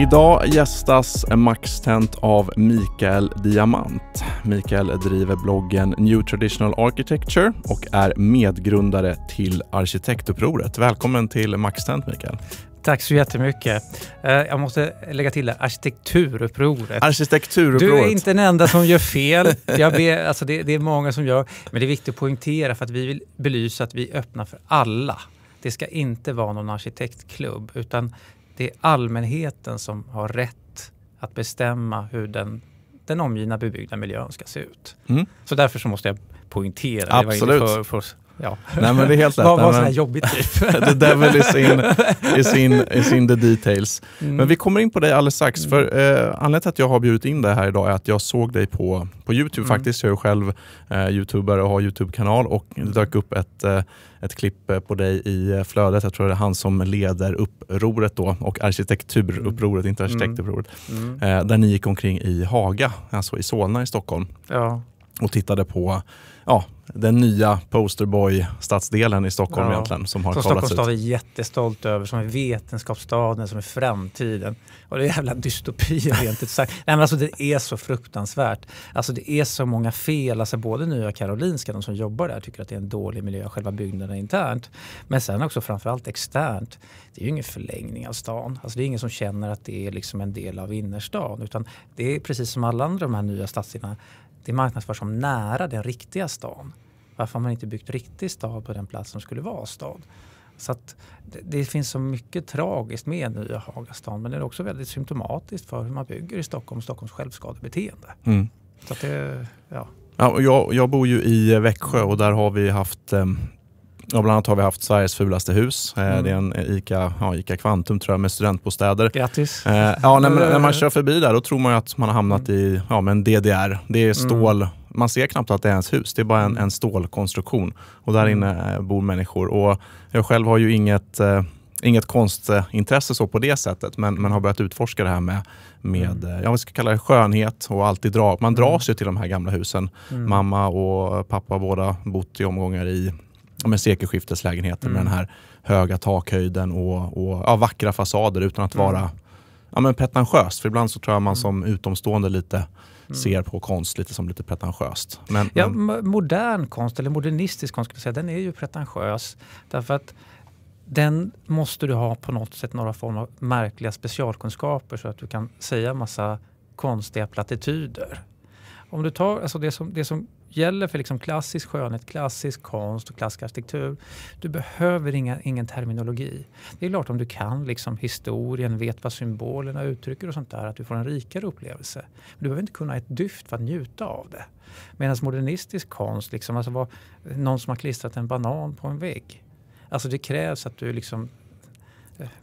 Idag gästas Max Tent av Mikael Diamant. Mikael driver bloggen New Traditional Architecture och är medgrundare till Arkitektupproret. Välkommen till Max Tent, Mikael. Tack så jättemycket. Eh, jag måste lägga till det, arkitekturupproret. Arkitekturupproret. Du är inte den enda som gör fel. Jag ber, alltså det, det är många som gör, men det är viktigt att poängtera för att vi vill belysa att vi är öppna för alla. Det ska inte vara någon arkitektklubb, utan det är allmänheten som har rätt att bestämma hur den, den omgivna bebyggda miljön ska se ut. Mm. Så därför så måste jag poängtera, Absolut. det var för, för ja. Nej, men det är helt rätt. Vad var sån här jobbigt typ? the devil is in, is in, is in the details. Mm. Men vi kommer in på dig alldeles strax. Mm. För, eh, anledningen till att jag har bjudit in dig här idag är att jag såg dig på, på YouTube mm. faktiskt. Jag är själv eh, YouTubare och har YouTube-kanal och det mm. dök upp ett, eh, ett klipp eh, på dig i eh, flödet. Jag tror det är han som leder upproret då och arkitekturupproret, mm. inte arkitektupproret. Mm. Eh, där ni gick omkring i Haga, alltså i Solna i Stockholm. Ja. och tittade på ja, den nya posterboy-stadsdelen i Stockholm ja. egentligen. Som har som Stockholms stad är jättestolt över, som är vetenskapsstaden, som är framtiden. Och det är jävla dystopi rent ut sagt. Nej, men alltså, det är så fruktansvärt. Alltså, det är så många fel. Alltså, både Nya Karolinska, de som jobbar där, tycker att det är en dålig miljö, själva byggnaden internt. Men sen också framförallt externt. Det är ju ingen förlängning av stan. Alltså, det är ingen som känner att det är liksom en del av innerstan. Utan det är precis som alla andra de här nya stadsdelarna det marknadsförs som nära den riktiga stan. Varför har man inte byggt riktig stad på den plats som skulle vara stad? Så det, det, finns så mycket tragiskt med nya Hagastan men det är också väldigt symptomatiskt för hur man bygger i Stockholm, Stockholms självskadebeteende. Mm. Så det, ja. Ja, jag, jag, bor ju i Växjö och där har vi haft ehm, och bland annat har vi haft Sveriges fulaste hus. Eh, mm. Det är en eh, ICA, ja, ICA Kvantum tror jag, med studentbostäder. Grattis! Eh, ja, när, när, man kör förbi där då tror man att man har hamnat mm. i ja, men DDR. Det är mm. stål. Mm. Man ser knappt att det är ens hus. Det är bara en, mm. en stålkonstruktion. Och där inne bor människor. Och jag själv har ju inget inget konstintresse så på det sättet, men, men har börjat utforska det här med, med mm. jag ska kalla det skönhet och alltid dra. Man dras mm. ju till de här gamla husen. Mm. Mamma och pappa båda bott i omgångar i med sekelskifteslägenheter mm. med den här höga takhöjden och, och ja, vackra fasader utan att mm. vara ja, men pretentiöst. För ibland så tror jag man mm. som utomstående lite Mm. ser på konst lite som lite pretentiöst. Men, ja, men... Modern konst, eller modernistisk konst, skulle säga, den är ju pretentiös. Därför att den måste du ha på något sätt några form av märkliga specialkunskaper så att du kan säga massa konstiga plattityder. Om du tar alltså det som, det som gäller för liksom klassisk skönhet, klassisk konst och klassisk arkitektur. Du behöver inga, ingen terminologi. Det är klart om du kan liksom historien, vet vad symbolerna uttrycker och sånt där, att du får en rikare upplevelse. Men du behöver inte kunna ett dyft för att njuta av det. Medan modernistisk konst, liksom, alltså vad, någon som har klistrat en banan på en vägg. Alltså det krävs att du liksom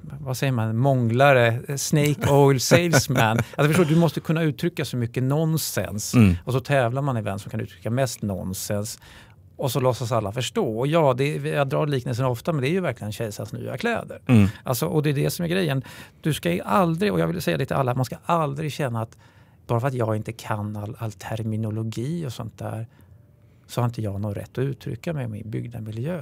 vad säger man, månglare, eh, snake oil salesman. Alltså förstår, du måste kunna uttrycka så mycket nonsens. Mm. Och så tävlar man i vem som kan uttrycka mest nonsens. Och så låtsas alla förstå. Och ja, det, jag drar liknelsen ofta, men det är ju verkligen kejsarens nya kläder. Mm. Alltså, och det är det som är grejen. Du ska aldrig, och jag vill säga det till alla, man ska aldrig känna att bara för att jag inte kan all, all terminologi och sånt där så har inte jag någon rätt att uttrycka mig i min byggda miljö.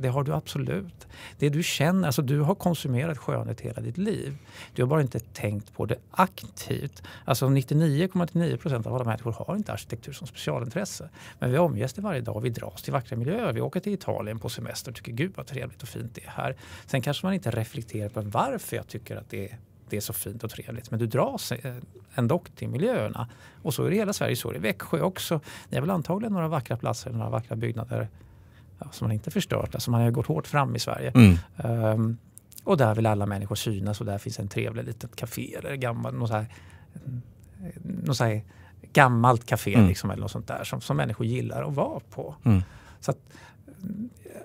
Det har du absolut. Det du känner, alltså du har konsumerat skönhet hela ditt liv. Du har bara inte tänkt på det aktivt. Alltså 99,9 procent av alla människor har inte arkitektur som specialintresse. Men vi omges det varje dag, vi dras till vackra miljöer. Vi åker till Italien på semester och tycker gud vad trevligt och fint det är här. Sen kanske man inte reflekterar på varför jag tycker att det är det är så fint och trevligt. Men du dras eh, ändå till miljöerna. Och så är det i hela Sverige, så är det i Växjö också. Ni har väl antagligen några vackra platser, några vackra byggnader som man inte förstört. Alltså man har gått hårt fram i Sverige. Mm. Um, och där vill alla människor synas och där finns en trevlig litet café eller gammal, något så här, något så här gammalt café mm. liksom, eller något sånt där som, som människor gillar att vara på. Mm. Så att, eh,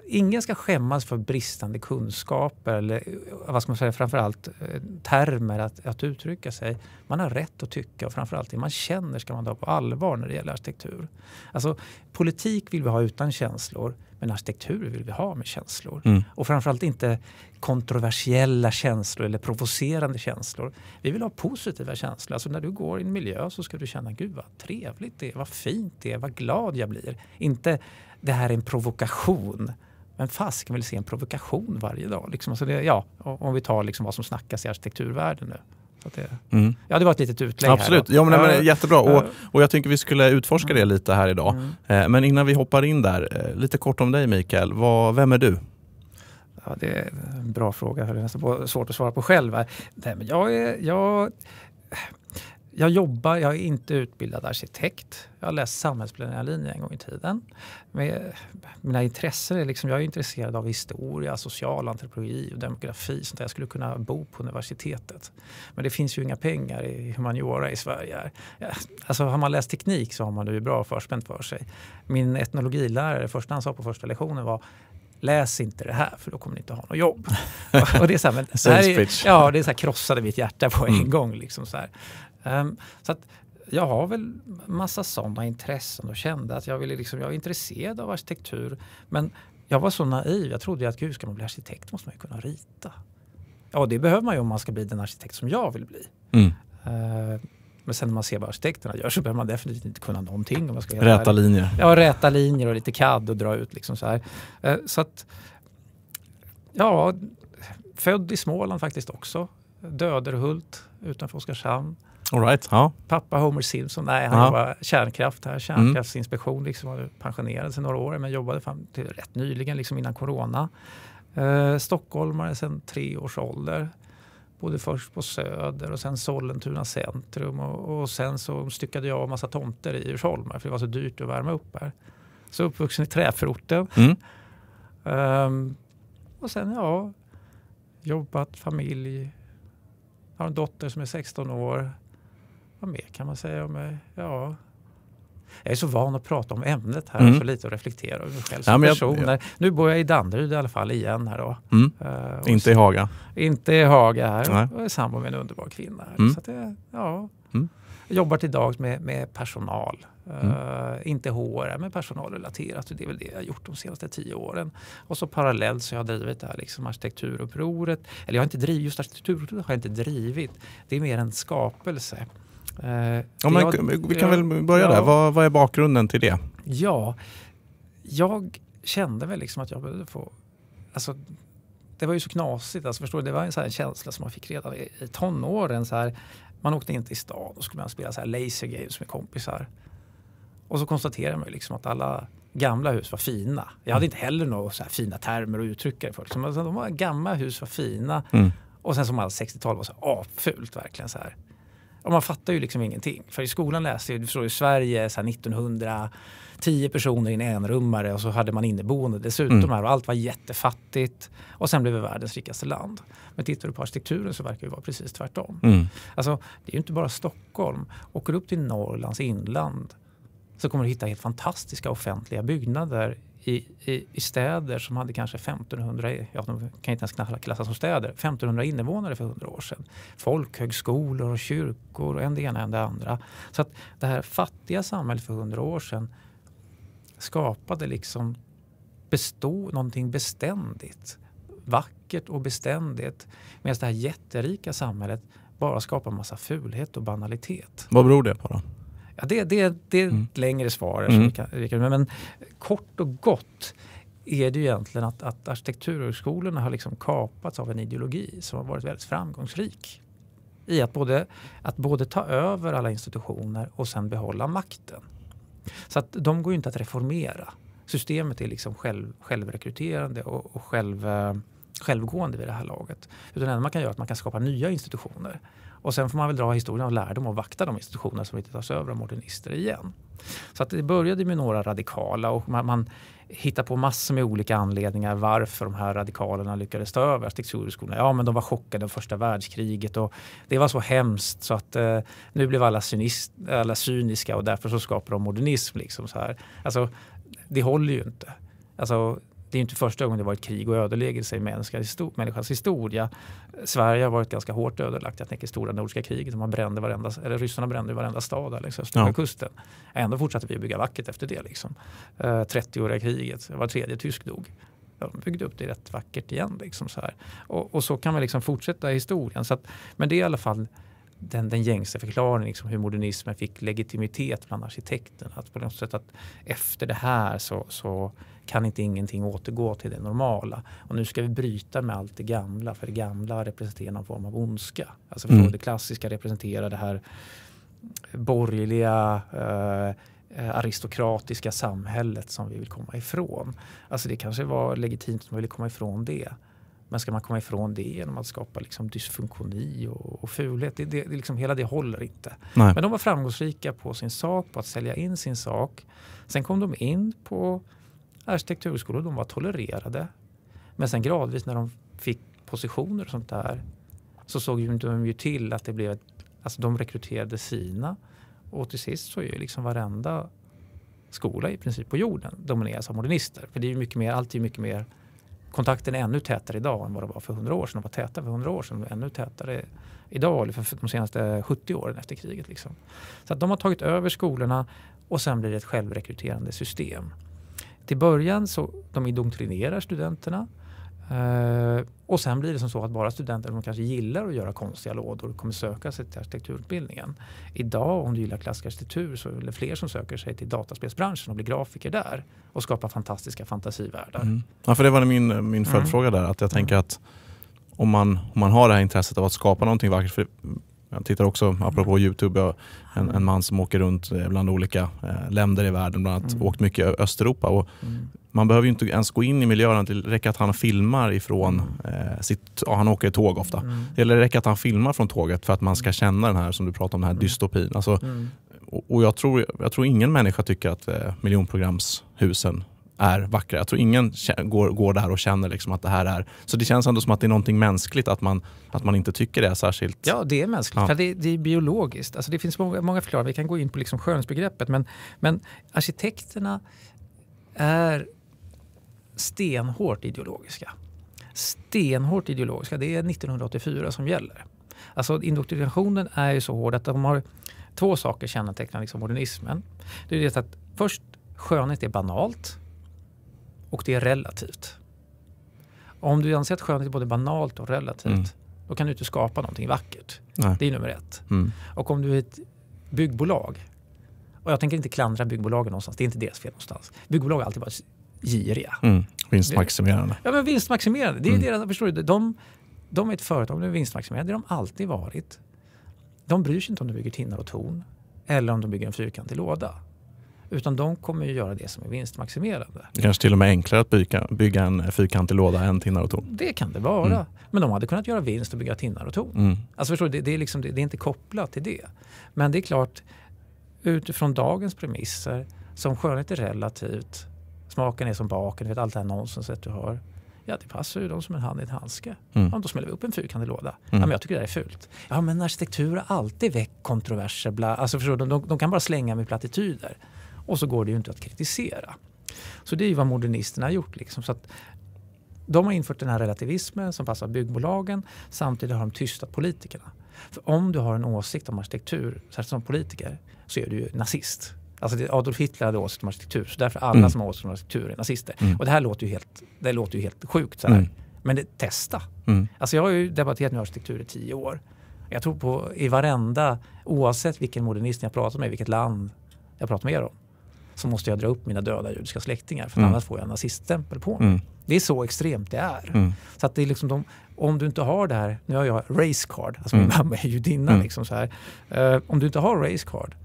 ingen ska skämmas för bristande kunskaper eller eh, vad ska man säga, framförallt eh, termer att, att uttrycka sig. Man har rätt att tycka och framförallt det man känner ska man ta på allvar när det gäller arkitektur. Alltså, politik vill vi ha utan känslor. Men arkitektur vill vi ha med känslor. Mm. Och framförallt inte kontroversiella känslor eller provocerande känslor. Vi vill ha positiva känslor. Alltså när du går i en miljö så ska du känna gud vad trevligt det är, vad fint det är, vad glad jag blir. Inte det här är en provokation. Men fasken vill se en provokation varje dag. Liksom. Alltså det, ja, om vi tar liksom vad som snackas i arkitekturvärlden nu att det, mm. ja, det var ett litet utlägg. Absolut, här, ja, men, men, jättebra. Och, och jag tänker vi skulle utforska det lite här idag. Mm. Eh, men innan vi hoppar in där, eh, lite kort om dig Mikael. Vad, vem är du? Ja, det är en bra fråga. Det är nästan svårt att svara på själv. Nej, men jag, är, jag jag jobbar, jag är inte utbildad arkitekt. Jag har läst samhällsplanerarlinjen en gång i tiden. Med, mina intressen är liksom, jag är intresserad av historia, social antropologi och demografi. Sånt där. Jag skulle kunna bo på universitetet. Men det finns ju inga pengar i humaniora i Sverige. Alltså har man läst teknik så har man det ju bra förspänt för sig. Min etnologilärare, det första han sa på första lektionen var läs inte det här för då kommer ni inte ha något jobb. och det är så här, men, det här är, ja, det är så här, krossade mitt hjärta på en mm. gång. Liksom så här. Ehm, så att jag har väl massa sådana intressen och kände att jag, ville liksom, jag var intresserad av arkitektur. Men jag var så naiv. Jag trodde att gud, ska man bli arkitekt måste man ju kunna rita. Ja, det behöver man ju om man ska bli den arkitekt som jag vill bli. Mm. Uh, men sen när man ser vad arkitekterna gör så behöver man definitivt inte kunna någonting. Om man ska räta linjer. Ja, räta linjer och lite CAD och dra ut liksom så här. Uh, så att, ja, född i Småland faktiskt också. Döderhult utanför Oskarshamn. All right, ja. Pappa Homer Simpson, nej han ja. var kärnkraft här, kärnkraftsinspektion, mm. liksom, pensionerad sedan några år men jobbade fram till rätt nyligen, liksom innan corona. Eh, stockholmare sedan tre års ålder. Bodde först på Söder och sen Sollentuna centrum och, och sen så styckade jag en massa tomter i Djursholm för det var så dyrt att värma upp här. Så uppvuxen i träförorten. Mm. Um, och sen ja, jobbat, familj, har en dotter som är 16 år vad mer kan man säga om, eh, ja, jag är så van att prata om ämnet här mm. och så lite att reflektera över mig själv som ja, person. ja. Nu bor jag i Danderyd i alla fall igen. Här då. Mm. Uh, inte så, i Haga? Inte i Haga här. Nej. är sambo med en underbar kvinna. Mm. Så det, ja. Jag mm. jobbar till dags med, med personal. Uh, inte HR, men personalrelaterat. Det är väl det jag har gjort de senaste tio åren. Och så parallellt så jag har jag drivit det här liksom arkitekturupproret. Eller jag har inte drivit, just arkitekturupproret har jag inte drivit. Det är mer en skapelse. Eh, ja, men, jag, vi kan väl börja ja, där. Vad, vad, är bakgrunden till det? Ja, jag kände väl liksom att jag behövde få... Alltså, det var ju så knasigt. Alltså, förstår du? Det var en, så här, en känsla som man fick redan i, i tonåren. Så här, man åkte inte i stan och skulle man spela så här laser games med kompisar. Och så konstaterade man liksom att alla gamla hus var fina. Jag hade mm. inte heller några så fina termer att uttrycka det för. Liksom. Alltså, de gamla hus var fina. Mm. Och sen som allt 60-tal var så här apfult verkligen. Så här och man fattar ju liksom ingenting. För i skolan läste jag, du förstår, i Sverige så här 1910 personer i en enrummare och så hade man inneboende dessutom mm. här och allt var jättefattigt. Och sen blev vi världens rikaste land. Men tittar du på arkitekturen så verkar det vara precis tvärtom. Mm. Alltså, det är ju inte bara Stockholm. Åker du upp till Norrlands inland så kommer du hitta helt fantastiska offentliga byggnader i, i, i, städer som hade kanske 1500, ja de kan inte ens klassas som städer, 1500 invånare för 100 år sedan. Folkhögskolor och kyrkor och en det ena en det andra. Så att det här fattiga samhället för 100 år sedan skapade liksom bestå, någonting beständigt. Vackert och beständigt. Medan det här jätterika samhället bara skapar massa fulhet och banalitet. Vad beror det på då? Ja, det, det, det är ett mm. längre svar. Mm. men, men, kort och gott är det ju egentligen att, att arkitekturhögskolorna har liksom kapats av en ideologi som har varit väldigt framgångsrik i att både, att både ta över alla institutioner och sen behålla makten. Så att de går ju inte att reformera. Systemet är liksom själv, självrekryterande och, och själv, eh, självgående vid det här laget. Utan det enda man kan göra är att man kan skapa nya institutioner och sen får man väl dra historien av lärdom och vakta de institutioner som inte tas över av modernister igen. Så att det började med några radikala och man, man hittar på massor med olika anledningar varför de här radikalerna lyckades ta över arkitekturhögskolorna. Ja, men de var chockade av första världskriget och det var så hemskt så att eh, nu blev alla, cynist, alla cyniska och därför så skapade de modernism. Liksom så här. Alltså, det håller ju inte. Alltså, det är inte första gången det varit krig och ödeläggelse i människans historia. Sverige har varit ganska hårt ödelagt. Jag tänker stora nordiska kriget. Man brände varenda, eller ryssarna brände varenda stad längs östra ja. kusten. Ändå fortsatte vi att bygga vackert efter det. Liksom. Uh, eh, 30-åriga kriget, var tredje tysk dog. de byggde upp det rätt vackert igen. Liksom, så här. Och, och så kan man liksom fortsätta historien. Så att, men det är i alla fall den, den gängse förklaringen, liksom hur modernismen fick legitimitet bland arkitekterna. Att på något sätt att efter det här så, så kan inte ingenting återgå till det normala. Och nu ska vi bryta med allt det gamla, för det gamla representerar någon form av ondska. Alltså mm. det klassiska representerar det här borgerliga eh, eh, aristokratiska samhället som vi vill komma ifrån. Alltså det kanske var legitimt att man ville komma ifrån det. Men ska man komma ifrån det genom att skapa liksom dysfunktioni och, och fulhet? Det, det, det liksom, hela det håller inte. Nej. Men de var framgångsrika på sin sak, på att sälja in sin sak. Sen kom de in på arkitekturskolor, de var tolererade. Men sen gradvis när de fick positioner och sånt där så såg de ju till att det blev alltså de rekryterade sina och till sist så är ju liksom varenda skola i princip på jorden domineras av modernister. För det är ju mycket mer, allt är mycket mer kontakten är ännu tätare idag än vad det var för hundra år sedan. De var täta för 100 år sedan ännu tätare idag, eller för de senaste 70 åren efter kriget. Liksom. Så att de har tagit över skolorna och sen blir det ett självrekryterande system. Till början så de indoktrinerar studenterna. Eh, och sen blir det som så att bara studenter som kanske gillar att göra konstiga lådor kommer söka sig till arkitekturutbildningen. Idag om du gillar klassisk arkitektur så är det fler som söker sig till dataspelsbranschen och blir grafiker där och skapar fantastiska fantasivärldar. Mm. Ja, för det var min, min mm. följdfråga mm. där, att jag tänker att om man, om man har det här intresset av att skapa någonting vackert, för jag tittar också, apropå mm. Youtube, jag, en, en, man som åker runt eh, bland olika eh, länder i världen, bland annat mm. åkt mycket i Östeuropa. Och mm. Man behöver ju inte ens gå in i miljön, det räcker att han filmar ifrån mm. eh, sitt, ja, han åker tåg ofta. Mm. Eller det räcker att han filmar från tåget för att man ska mm. känna den här, som du pratar om, den här dystopin. Alltså, och jag tror, jag tror ingen människa tycker att eh, miljonprogramshusen är vackra. Jag tror ingen går, går där och känner liksom att det här är... Så det känns ändå som att det är någonting mänskligt att man, att man inte tycker det är särskilt... Ja, det är mänskligt. Ja. För det, det, är biologiskt. Alltså det finns många, många förklaringar. Vi kan gå in på liksom skönhetsbegreppet. Men, men arkitekterna är stenhårt ideologiska. Stenhårt ideologiska. Det är 1984 som gäller. Alltså indoktrinationen är ju så hård att de har två saker kännetecknar liksom modernismen. Det är det att först skönhet är banalt och det är relativt. Om du anser att skönhet är både banalt och relativt, mm. då kan du inte skapa någonting vackert. Nej. Det är nummer ett. Mm. Och om du är ett byggbolag, och jag tänker inte klandra byggbolagen någonstans, det är inte deras fel någonstans. Byggbolag har alltid varit giriga. Mm. Vinstmaximerande. Ja, men vinstmaximerande. Det är mm. deras, förstår du? De, de är ett företag, de är vinstmaximerande. Det har de alltid varit. De bryr sig inte om du bygger tinnar och torn eller om de bygger en fyrkantig låda. Utan de kommer ju göra det som är vinstmaximerande. Det kanske till och med är enklare att bygga, bygga en eh, fyrkantig låda än tinnar och torn. Det kan det vara. Mm. Men de hade kunnat göra vinst och bygga tinnar och torn. Mm. Alltså förstår du, det, det, är liksom, det, det är inte kopplat till det. Men det är klart, utifrån dagens premisser, som skönhet är relativt, smaken är som baken, vet, allt det här nonsenset du har. Ja, det passar ju dem som en hand i en handske. Mm. Ja, då smäller vi upp en fyrkantig låda. Mm. Ja, men jag tycker det här är fult. Ja, men arkitektur har alltid väckt kontroverser. Bla, alltså, förstår du, de, de kan bara slänga med plattityder. Och så går det ju inte att kritisera. Så det är ju vad modernisterna har gjort. Liksom. Så att de har infört den här relativismen som passar byggbolagen. Samtidigt har de tystat politikerna. För om du har en åsikt om arkitektur, särskilt som politiker, så är du ju nazist. Alltså Adolf Hitler hade åsikt om arkitektur, så därför alla mm. som har åsikt om arkitektur är nazister. Mm. Och det här låter ju helt, det låter ju helt sjukt. Så mm. Men det, testa! Mm. Alltså jag har ju debatterat nu arkitektur i tio år. Jag tror på i varenda, oavsett vilken modernist jag pratar med, vilket land jag pratar med er om, så måste jag dra upp mina döda judiska släktingar för mm. annars får jag en naziststämpel på mig. Mm. Det är så extremt det är. Mm. Så att det är liksom de, om du inte har det här, nu har jag racecard, alltså mm. min mamma är judinna. Mm. Liksom Uh, om du inte har racecard,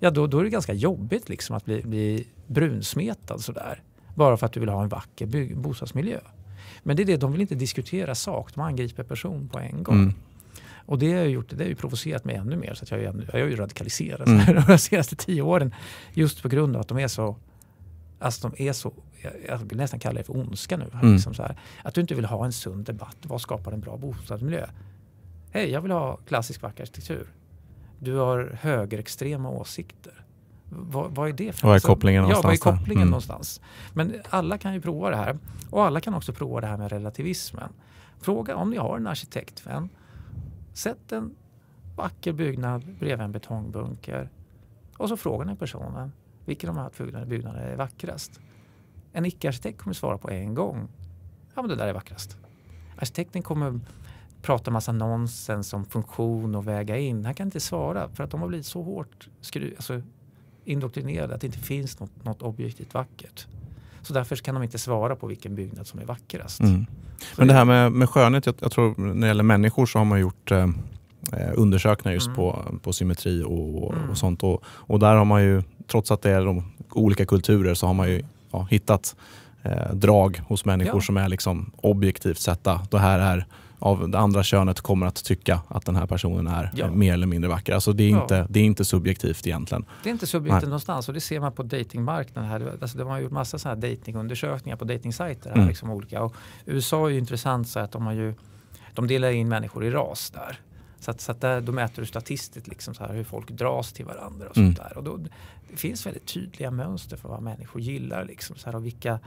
ja då, då är det ganska jobbigt liksom att bli, bli brunsmetad sådär. Bara för att du vill ha en vacker bostadsmiljö. Men det är det, de vill inte diskutera sak, de angriper person på en gång. Mm. Och det har, jag gjort, det har ju provocerat mig ännu mer. Så att jag, jag, jag har ju radikaliserat mm. de senaste tio åren. Just på grund av att de är så... Alltså de är så jag vill nästan kalla det för ondska nu. mm. liksom så här, att du inte vill ha en sund debatt. Vad skapar en bra bostadsmiljö? Hej, jag vill ha klassisk vacker arkitektur. Du har högerextrema åsikter. Vad, vad är det? vad är alltså, kopplingen någonstans? Ja, vad är kopplingen mm. någonstans? Men alla kan ju prova det här. Och alla kan också prova det här med relativismen. Fråga om ni har en arkitektvän Sätt en vacker byggnad bredvid en betongbunker och så frågar ni personen vilken av de här byggnaderna är vackrast. En icke-arkitekt kommer svara på en gång. Ja, men det där är vackrast. Arkitekten kommer prata massa nonsens om funktion och väga in. Han kan inte svara för att de har blivit så hårt skru alltså indoktrinerade att det inte finns något, något objektivt vackert. Så därför kan de inte svara på vilken byggnad som är vackrast. Mm. Men det här med, med skönhet, jag, jag, tror när det gäller människor så har man gjort eh, eh undersökningar just mm. på, på symmetri och, mm. och sånt. Och, och, där har man ju, trots att det är de olika kulturer, så har man ju ja, hittat eh, drag hos människor ja. som är liksom objektivt sätta. det här är av det andra könet kommer att tycka att den här personen är ja. Eh, mer eller mindre vacker. Alltså det, är ja. inte, det är inte subjektivt egentligen. Det är inte subjektivt Nej. någonstans och det ser man på datingmarknaden här. Alltså, de har gjort massa sådana här datingundersökningar på datingsajter. Mm. Liksom USA är ju intressant så att de, har ju, de delar in människor i ras där. Så, att, så att där, då mäter du statistiskt liksom så här, hur folk dras till varandra och sånt mm. där. Och då, det finns väldigt tydliga mönster för vad människor gillar liksom så här, och vilka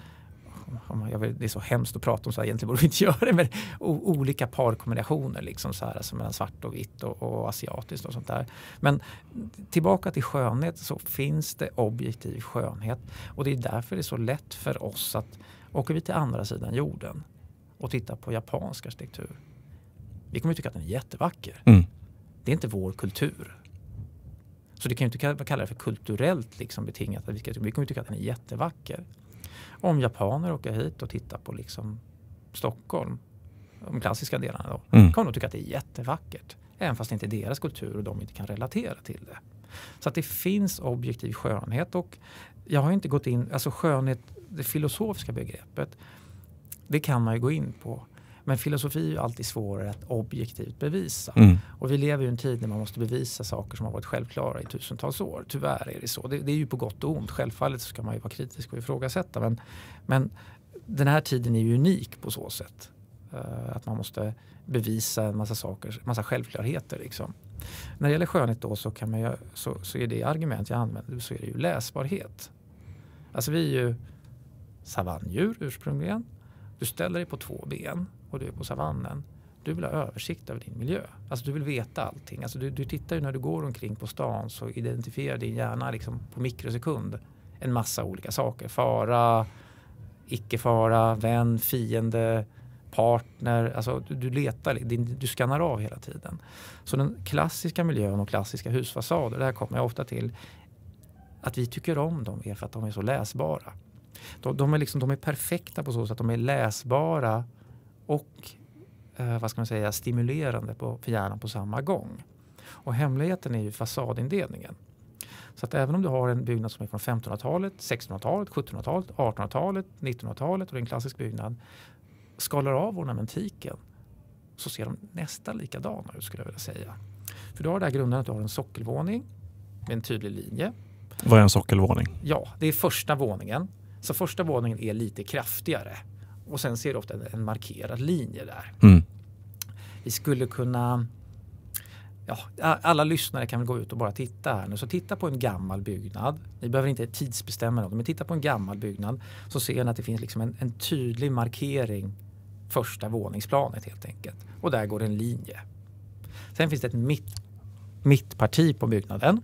vill, det är så hemskt att prata om så här, egentligen borde vi inte göra det, men o, olika parkombinationer liksom så här, alltså mellan svart och vitt och, och, asiatiskt och sånt där. Men tillbaka till skönhet så finns det objektiv skönhet och det är därför det är så lätt för oss att åker vi till andra sidan jorden och tittar på japansk arkitektur. Vi kommer tycka att den är jättevacker. Mm. Det är inte vår kultur. Så det kan ju inte kalla det för kulturellt liksom betingat. vi, ska, vi kommer tycka att den är jättevacker om japaner åker hit och tittar på liksom Stockholm, de klassiska delarna då, mm. kommer de tycka att det är jättevackert. Även fast det inte är deras kultur och de inte kan relatera till det. Så att det finns objektiv skönhet och jag har inte gått in, alltså skönhet, det filosofiska begreppet, det kan man ju gå in på. Men filosofi är ju alltid svårare att objektivt bevisa. Mm. Och vi lever ju i en tid när man måste bevisa saker som har varit självklara i tusentals år. Tyvärr är det så. Det, det är ju på gott och ont. Självfallet ska man ju vara kritisk och ifrågasätta. Men, men den här tiden är ju unik på så sätt. Uh, att man måste bevisa en massa saker, massa självklarheter. Liksom. När det gäller skönhet då så, kan man ju, så, så är det argument jag använder så är det ju läsbarhet. Alltså vi är ju savanndjur ursprungligen. Du ställer dig på två ben och du är på savannen. Du vill ha översikt över din miljö. Alltså du vill veta allting. Alltså du, du tittar ju när du går omkring på stan så identifierar din hjärna liksom på mikrosekund en massa olika saker. Fara, icke-fara, vän, fiende, partner. Alltså du, du letar, din, du skannar av hela tiden. Så den klassiska miljön och klassiska husfasader, det här kommer jag ofta till, att vi tycker om dem är för att de är så läsbara. De, de, är liksom, de är perfekta på så sätt att de är läsbara och eh, vad ska man säga, stimulerande på, för hjärnan på samma gång. Och hemligheten är ju fasadindelningen. Så att även om du har en byggnad som är från 1500-talet, 1600-talet, 1700-talet, 1800-talet, 1900-talet och det är en klassisk byggnad. Skalar av ornamentiken så ser de nästan likadana ut skulle jag vilja säga. För du har det här grunden att du har en sockelvåning med en tydlig linje. Vad är en sockelvåning? Ja, det är första våningen så första våningen är lite kraftigare och sen ser du ofta en, en markerad linje där. Mm. Vi skulle kunna Ja, alla lyssnare kan väl gå ut och bara titta här nu. Så titta på en gammal byggnad. Ni behöver inte tidsbestämma något, men titta på en gammal byggnad så ser ni att det finns liksom en, en tydlig markering första våningsplanet helt enkelt. Och där går en linje. Sen finns det ett mitt, mittparti på byggnaden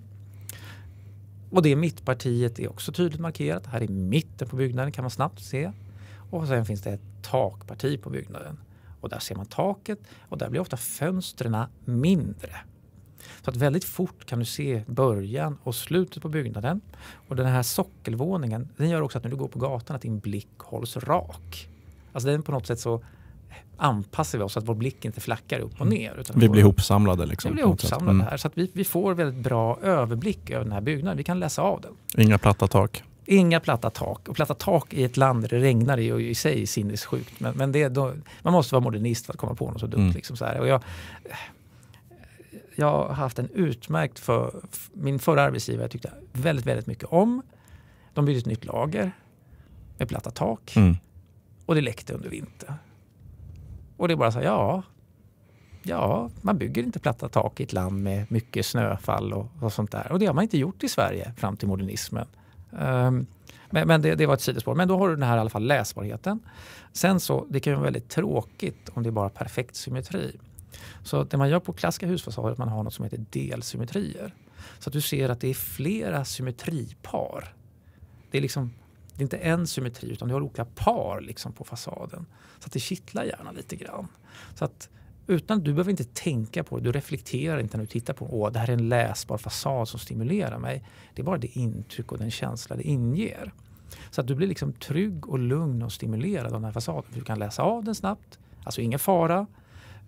och det mittpartiet är också tydligt markerat. Här i mitten på byggnaden kan man snabbt se. Och sen finns det ett takparti på byggnaden. Och där ser man taket och där blir ofta fönstren mindre. Så att väldigt fort kan du se början och slutet på byggnaden. Och den här sockelvåningen den gör också att när du går på gatan att din blick hålls rak. Alltså den på något sätt så anpassar vi oss så att vår blick inte flackar upp och mm. ner. Utan vi, vi blir ihopsamlade. Liksom, vi blir ihopsamlade mm. här. Så att vi, vi får väldigt bra överblick över den här byggnaden. Vi kan läsa av den. Inga platta tak. Inga platta tak. Och platta tak i ett land där det regnar är ju i sig sinnessjukt. Men, men det, då, man måste vara modernist för att komma på något så dumt. Mm. Liksom så här. Och jag, jag har haft en utmärkt för, för min förra arbetsgivare jag tyckte väldigt, väldigt mycket om. De byggde ett nytt lager med platta tak mm. och det läckte under vintern. Och det är bara så här, ja, ja, man bygger inte platta tak i ett land med mycket snöfall och, och sånt där. Och det har man inte gjort i Sverige fram till modernismen. Um, men, men det, det, var ett sidospår. Men då har du den här i alla fall läsbarheten. Sen så, det kan ju vara väldigt tråkigt om det är bara perfekt symmetri. Så det man gör på klassiska husfasader är att man har något som heter delsymmetrier. Så att du ser att det är flera symmetripar. Det är liksom det är inte en symmetri utan du har olika par liksom på fasaden. Så att det kittlar gärna lite grann. Så att utan, du behöver inte tänka på det, du reflekterar inte när du tittar på Åh, det här är en läsbar fasad som stimulerar mig. Det är bara det intryck och den känsla det inger. Så att du blir liksom trygg och lugn och stimulerad av den här fasaden. Du kan läsa av den snabbt, alltså ingen fara.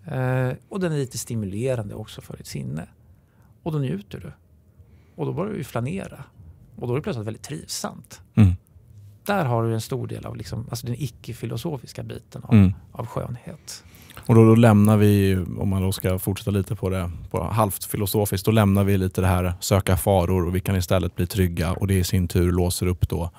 Eh, och den är lite stimulerande också för ditt sinne. Och då njuter du. Och då börjar du flanera. Och då är det plötsligt väldigt trivsamt. Mm där har du en stor del av liksom, alltså den icke-filosofiska biten av, mm. av skönhet. Och då, då, lämnar vi, om man då ska fortsätta lite på det på halvt filosofiskt, då lämnar vi lite det här söka faror och vi kan istället bli trygga och det i sin tur låser upp då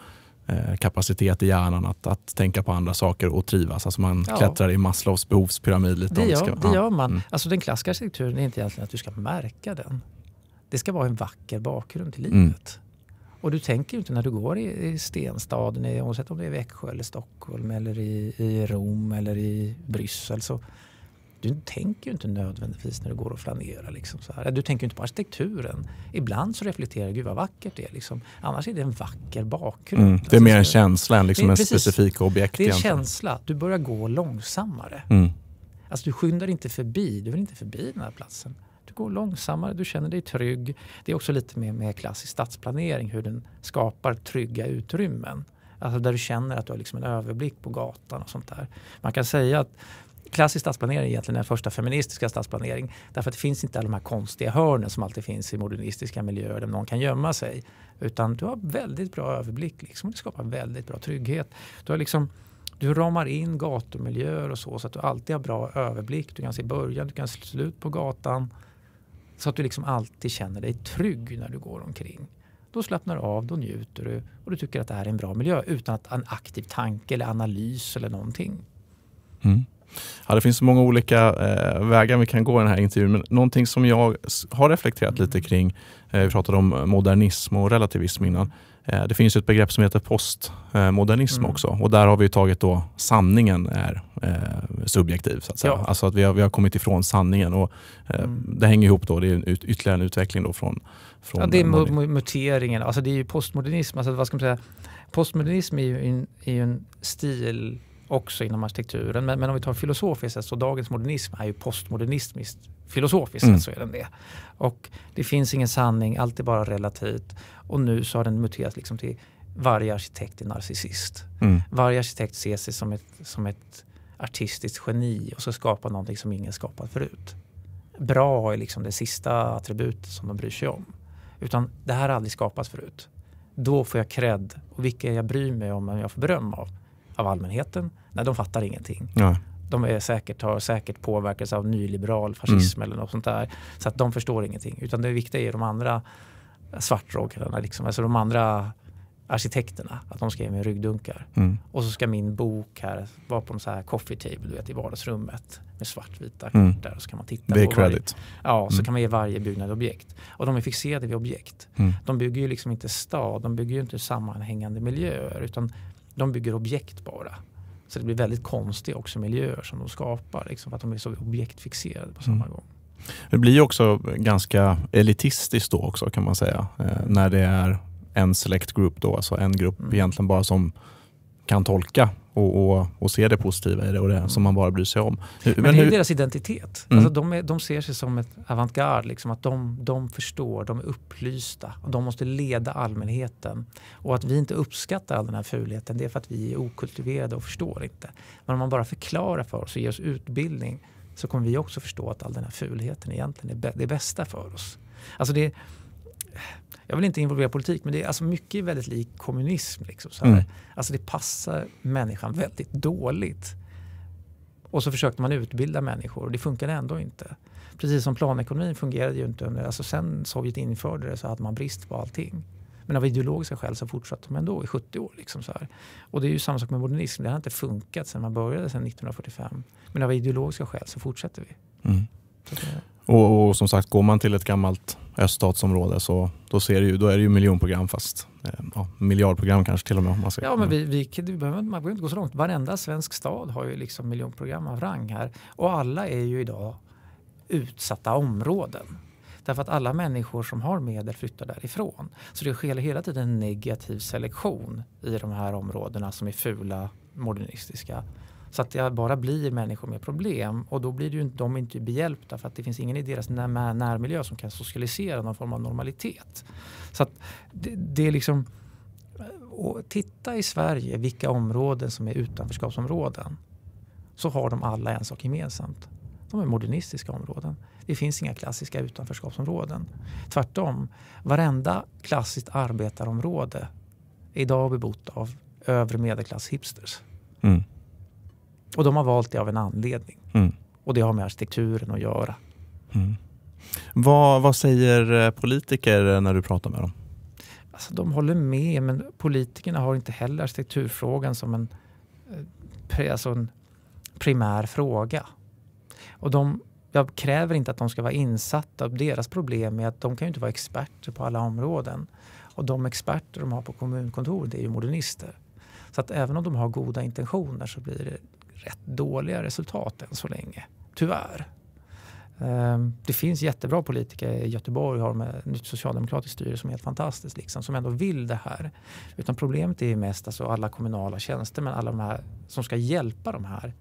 eh, kapacitet i hjärnan att, att tänka på andra saker och trivas. Alltså man ja. klättrar i Maslows behovspyramid. Lite det, gör, ska, det gör man. Mm. Alltså den klassiska arkitekturen är inte egentligen att du ska märka den. Det ska vara en vacker bakgrund till mm. livet. Mm. Och du tänker ju inte när du går i, i stenstaden, oavsett om det är Växjö eller Stockholm eller i, i Rom eller i Bryssel. Så du tänker ju inte nödvändigtvis när du går och flanerar. Liksom, så här. Du tänker ju inte på arkitekturen. Ibland så reflekterar du, gud vad vackert det är. Liksom. Annars är det en vacker bakgrund. Mm, det är alltså, mer en känsla än liksom det, en precis, specifik objekt. Det är en känsla. Du börjar gå långsammare. Mm. Alltså, du skyndar inte förbi. Du vill inte förbi den här platsen går långsammare, du känner dig trygg. Det är också lite mer med klassisk stadsplanering, hur den skapar trygga utrymmen. Alltså där du känner att du har liksom en överblick på gatan och sånt där. Man kan säga att klassisk stadsplanering är egentligen den första feministiska stadsplanering. Därför att det finns inte alla de här konstiga hörnen som alltid finns i modernistiska miljöer där någon kan gömma sig. Utan du har väldigt bra överblick liksom, och det skapar väldigt bra trygghet. Du, har liksom, du ramar in gatumiljöer och så, så att du alltid har bra överblick. Du kan se början, du kan se slut på gatan. Så att du liksom alltid känner dig trygg när du går omkring. Då slappnar du av, då njuter du och du tycker att det här är en bra miljö utan att en aktiv tanke eller analys eller någonting. Mm. Ja, det finns så många olika eh, vägar vi kan gå i den här intervjun, men någonting som jag har reflekterat lite mm. kring, eh, vi pratade om modernism och relativism innan. Eh, det finns ett begrepp som heter postmodernism mm. också och där har vi tagit då sanningen är eh, subjektiv. Så att säga. Ja. Alltså att vi har, vi har kommit ifrån sanningen och eh, mm. det hänger ihop då, det är en ytterligare en utveckling då från, från ja, det är muteringen, alltså det är ju postmodernism. Alltså vad ska man säga? Postmodernism är ju en, är ju en stil också inom arkitekturen. Men, men om vi tar filosofiskt sett, så dagens modernism är ju postmodernistiskt. filosofiskt mm. sett så är den det. Och det finns ingen sanning, allt är bara relativt. Och nu så har den muterat liksom till varje arkitekt är narcissist. Mm. Varje arkitekt ser sig som ett, som ett artistiskt geni och ska skapa någonting som ingen skapat förut. Bra är liksom det sista attribut som de bryr sig om. Utan det här har aldrig skapats förut. Då får jag cred och vilka jag bryr mig om, men jag får beröm av. Av allmänheten Nej, de fattar ingenting. Ja. De är säkert, har säkert påverkats av nyliberal fascism mm. eller något sånt där. Så att de förstår ingenting. Utan det viktiga är de andra svartrockarna, liksom. alltså de andra arkitekterna, att de ska ge mig ryggdunkar. Mm. Och så ska min bok här vara på en så här coffee table du vet, i vardagsrummet med svartvita mm. kartor. Och så kan man titta Big på credit. Varje, ja, mm. kan man ge varje byggnad objekt. Och de är fixerade vid objekt. Mm. De bygger ju liksom inte stad, de bygger ju inte sammanhängande miljöer, utan de bygger objekt bara. Så det blir väldigt konstiga också miljöer som de skapar liksom, för att de är så objektfixerade på samma mm. gång. Det blir också ganska elitistiskt då också kan man säga. Eh, när det är en select group då, alltså en grupp mm. egentligen bara som kan tolka och, och, och se det positiva i det och det som man bara bryr sig om. Men, Men det är hur... deras identitet. Mm. Alltså de, är, de ser sig som ett avantgarde, liksom, de, de förstår, de är upplysta och de måste leda allmänheten. Och att vi inte uppskattar all den här fulheten, det är för att vi är okultiverade och förstår inte. Men om man bara förklarar för oss och ger oss utbildning så kommer vi också förstå att all den här fulheten egentligen är det bästa för oss. Alltså det, jag vill inte involvera politik, men det är alltså mycket väldigt lik kommunism. Liksom, så mm. Alltså det passar människan väldigt dåligt. Och så försökte man utbilda människor och det funkade ändå inte. Precis som planekonomin fungerade ju inte. Under, alltså sen Sovjet införde det så hade man brist på allting. Men av ideologiska skäl så fortsatte man ändå i 70 år. Liksom så här. Och det är ju samma sak med modernism. Det har inte funkat sedan man började sedan 1945. Men av ideologiska skäl så fortsätter vi. Mm. Så och, och som sagt, går man till ett gammalt öststatsområde så då, ser ju, då är det ju miljonprogram fast eh, ja, miljardprogram kanske till och med. man ser. Ja, men mm. vi, vi, vi behöver, man behöver inte gå så långt. Varenda svensk stad har ju liksom miljonprogram av rang här och alla är ju idag utsatta områden. Därför att alla människor som har medel flyttar därifrån. Så det sker hela tiden en negativ selektion i de här områdena som är fula, modernistiska så att det bara blir människor med problem och då blir det ju, de inte behjälpta för att det finns ingen i deras när, närmiljö som kan socialisera någon form av normalitet. Så att det, det är liksom eh, och titta i Sverige vilka områden som är utanförskapsområden. Så har de alla en sak gemensamt. De är modernistiska områden. Det finns inga klassiska utanförskapsområden. Tvärtom, varenda klassiskt arbetarområde är idag bebott av övre medelklass hipsters. Mm. Och de har valt det av en anledning. Mm. Och det har med arkitekturen att göra. Mm. Vad, vad, säger eh, politiker eh, när du pratar med dem? Alltså, de håller med, men politikerna har inte heller arkitekturfrågan som en, eh, alltså en primär fråga. Och de, jag kräver inte att de ska vara insatta. Deras problem är att de kan inte vara experter på alla områden. Och de experter de har på kommunkontoret är ju modernister. Så att även om de har goda intentioner så blir det rätt dåliga resultat än så länge. Tyvärr. Ehm, det finns jättebra politiker i Göteborg, har de nytt socialdemokratiskt styre som är helt fantastiskt, liksom, som ändå vill det här. Utan problemet är mest alltså alla kommunala tjänster, men alla de här som ska hjälpa de här.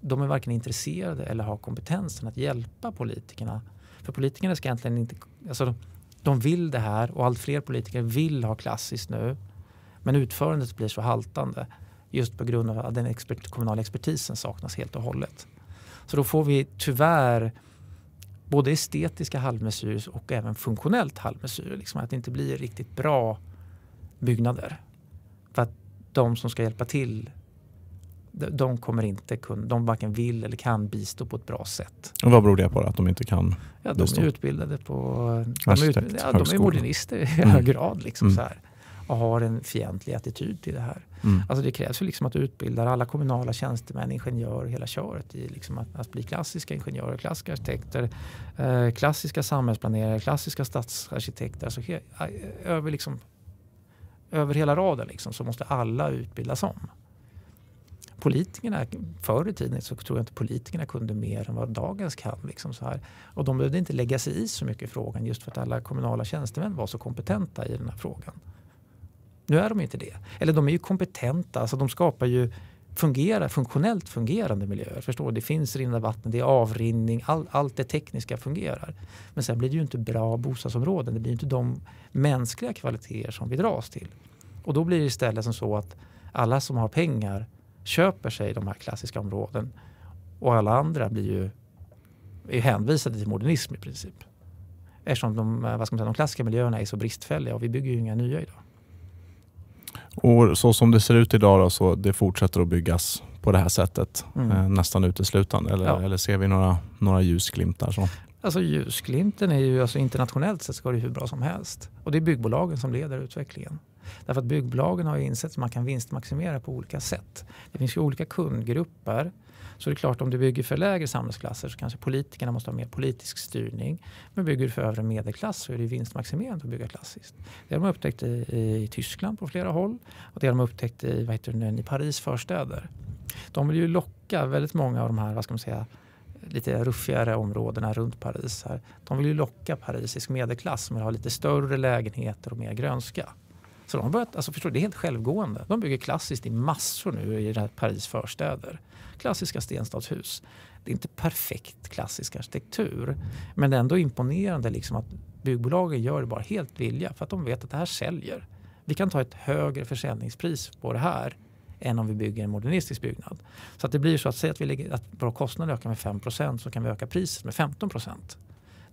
De är varken intresserade eller har kompetensen att hjälpa politikerna. För politikerna ska egentligen inte... Alltså, de vill det här och allt fler politiker vill ha klassiskt nu. Men utförandet blir så haltande just på grund av att den expert, kommunala expertisen saknas helt och hållet. Så då får vi tyvärr både estetiska halvmesyrer och även funktionellt halvmesyrer. Liksom att det inte blir riktigt bra byggnader. För att de som ska hjälpa till de kommer inte kunna, de varken vill eller kan bistå på ett bra sätt. Och vad beror det på att de inte kan bistå? ja, De är utbildade på... De är, ut, ja, de är modernister i mm. hög grad. Liksom, mm. så här och har en fientlig attityd till det här. Mm. Alltså det krävs ju liksom att du utbildar alla kommunala tjänstemän, ingenjörer, och hela köret i liksom att, att, bli klassiska ingenjörer, klassiska arkitekter, eh, klassiska samhällsplanerare, klassiska stadsarkitekter. Alltså he, eh, över, liksom, över hela raden liksom, så måste alla utbildas om. Politikerna, förr i tiden så tror jag inte politikerna kunde mer än vad dagens kan. Liksom så här. Och de behövde inte lägga sig i så mycket i frågan just för att alla kommunala tjänstemän var så kompetenta i den här frågan. Nu är de inte det. Eller de är ju kompetenta, alltså de skapar ju fungerar, funktionellt fungerande miljöer. Förstår? Det finns rinnande vatten, det är avrinning, all, allt det tekniska fungerar. Men sen blir det ju inte bra bostadsområden. Det blir inte de mänskliga kvaliteter som vi dras till. Och då blir det istället som så att alla som har pengar köper sig de här klassiska områden och alla andra blir ju är hänvisade till modernism i princip. Eftersom de, eh, vad ska man säga, de klassiska miljöerna är så bristfälliga och vi bygger ju inga nya idag. Och Så som det ser ut idag då, så det fortsätter att byggas på det här sättet mm. Eh, nästan uteslutande. Eller, ja. eller ser vi några, några ljusglimtar? Så? Alltså ljusglimten är ju, alltså internationellt sett ska det hur bra som helst. Och det är byggbolagen som leder utvecklingen. Därför att byggbolagen har ju insett att man kan vinstmaximera på olika sätt. Det finns ju olika kundgrupper så det är klart, om du bygger för lägre samhällsklasser så kanske politikerna måste ha mer politisk styrning. Men bygger du för övre medelklass så är det vinstmaximerande att bygga klassiskt. Det har de upptäckt i, i Tyskland på flera håll och det har de upptäckt i, vad heter det, i Paris förstäder. De vill ju locka väldigt många av de här, vad ska man säga, lite ruffigare områdena runt Paris. Här. De vill ju locka parisisk medelklass som vill ha lite större lägenheter och mer grönska. Så de har börjat, alltså förstår, det är helt självgående. De bygger klassiskt i massor nu i Paris förstäder. Klassiska stenstadshus. Det är inte perfekt klassisk arkitektur, men det är ändå imponerande liksom att byggbolagen gör det bara helt vilja för att de vet att det här säljer. Vi kan ta ett högre försäljningspris på det här än om vi bygger en modernistisk byggnad. Så att det blir så att säga att, vi lägger, att våra kostnader ökar med 5 så kan vi öka priset med 15 procent.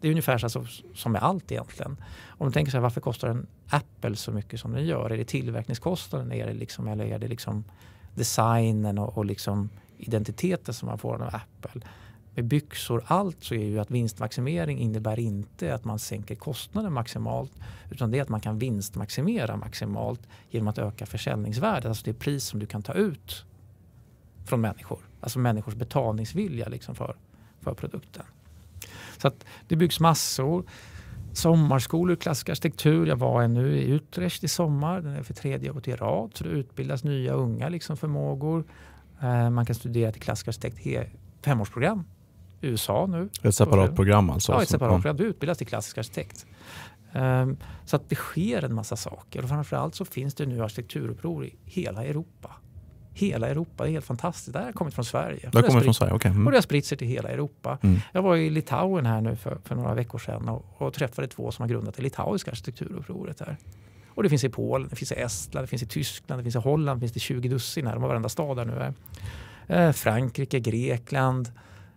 Det är ungefär så som, med allt egentligen. Om du tänker så här, varför kostar en Apple så mycket som den gör? Är det tillverkningskostnaden är det liksom, eller är det liksom designen och, och liksom identiteten som man får av Apple? Med byxor, allt så är ju att vinstmaximering innebär inte att man sänker kostnaden maximalt utan det är att man kan vinstmaximera maximalt genom att öka försäljningsvärdet, alltså det pris som du kan ta ut från människor. Alltså människors betalningsvilja liksom för, för produkten. Så det byggs massor. Sommarskolor, klassisk arkitektur. Jag var nu i Utrecht i sommar. Den är för tredje året i rad. Så det utbildas nya unga liksom, förmågor. Eh, man kan studera till klassisk arkitekt femårsprogram i USA nu. Ett separat program alltså? Ja, ett alltså, separat program. Du utbildas till klassisk arkitekt. Ehm, så att det sker en massa saker och framförallt så finns det nu arkitekturuppror i hela Europa hela Europa. Det är helt fantastiskt. Det här har kommit från Sverige. Det har kommit från Sverige, okay. mm. Och det har spritt sig till hela Europa. Mm. Jag var i Litauen här nu för, för några veckor sedan och, och, träffade två som har grundat det litauiska arkitekturupproret här. Och det finns i Polen, det finns i Estland, det finns i Tyskland, det finns i Holland, det finns i 20 dussin här. De har varenda stad där nu. Eh, eh Frankrike, Grekland,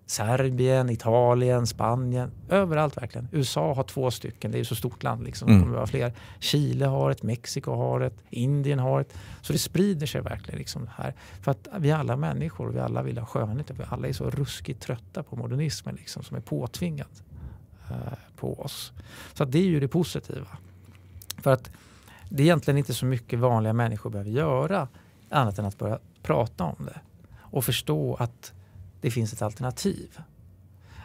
Serbien, Italien, Spanien, överallt verkligen. USA har två stycken, det är ju så stort land liksom. Mm. Kommer fler. Chile har ett, Mexiko har ett, Indien har ett. Så det sprider sig verkligen liksom här. För att vi alla människor, vi alla vill ha skönhet vi alla är så ruskigt trötta på modernismen liksom som är påtvingad eh, på oss. Så det är ju det positiva. För att det är egentligen inte så mycket vanliga människor behöver göra annat än att börja prata om det och förstå att det finns ett alternativ.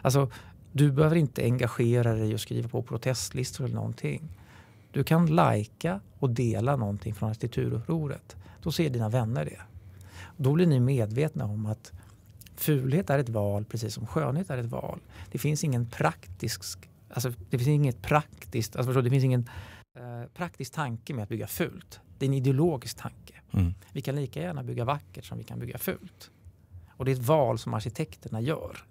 Alltså, du behöver inte engagera dig och skriva på protestlistor eller någonting. Du kan lajka och dela någonting från arkitekturupproret. Då ser dina vänner det. Då blir ni medvetna om att fulhet är ett val precis som skönhet är ett val. Det finns ingen praktisk, alltså det finns inget praktiskt, alltså förstå, det finns ingen eh, praktisk tanke med att bygga fult. Det är en ideologisk tanke. Mm. Vi kan lika gärna bygga vackert som vi kan bygga fult. Och det är ett val som arkitekterna gör.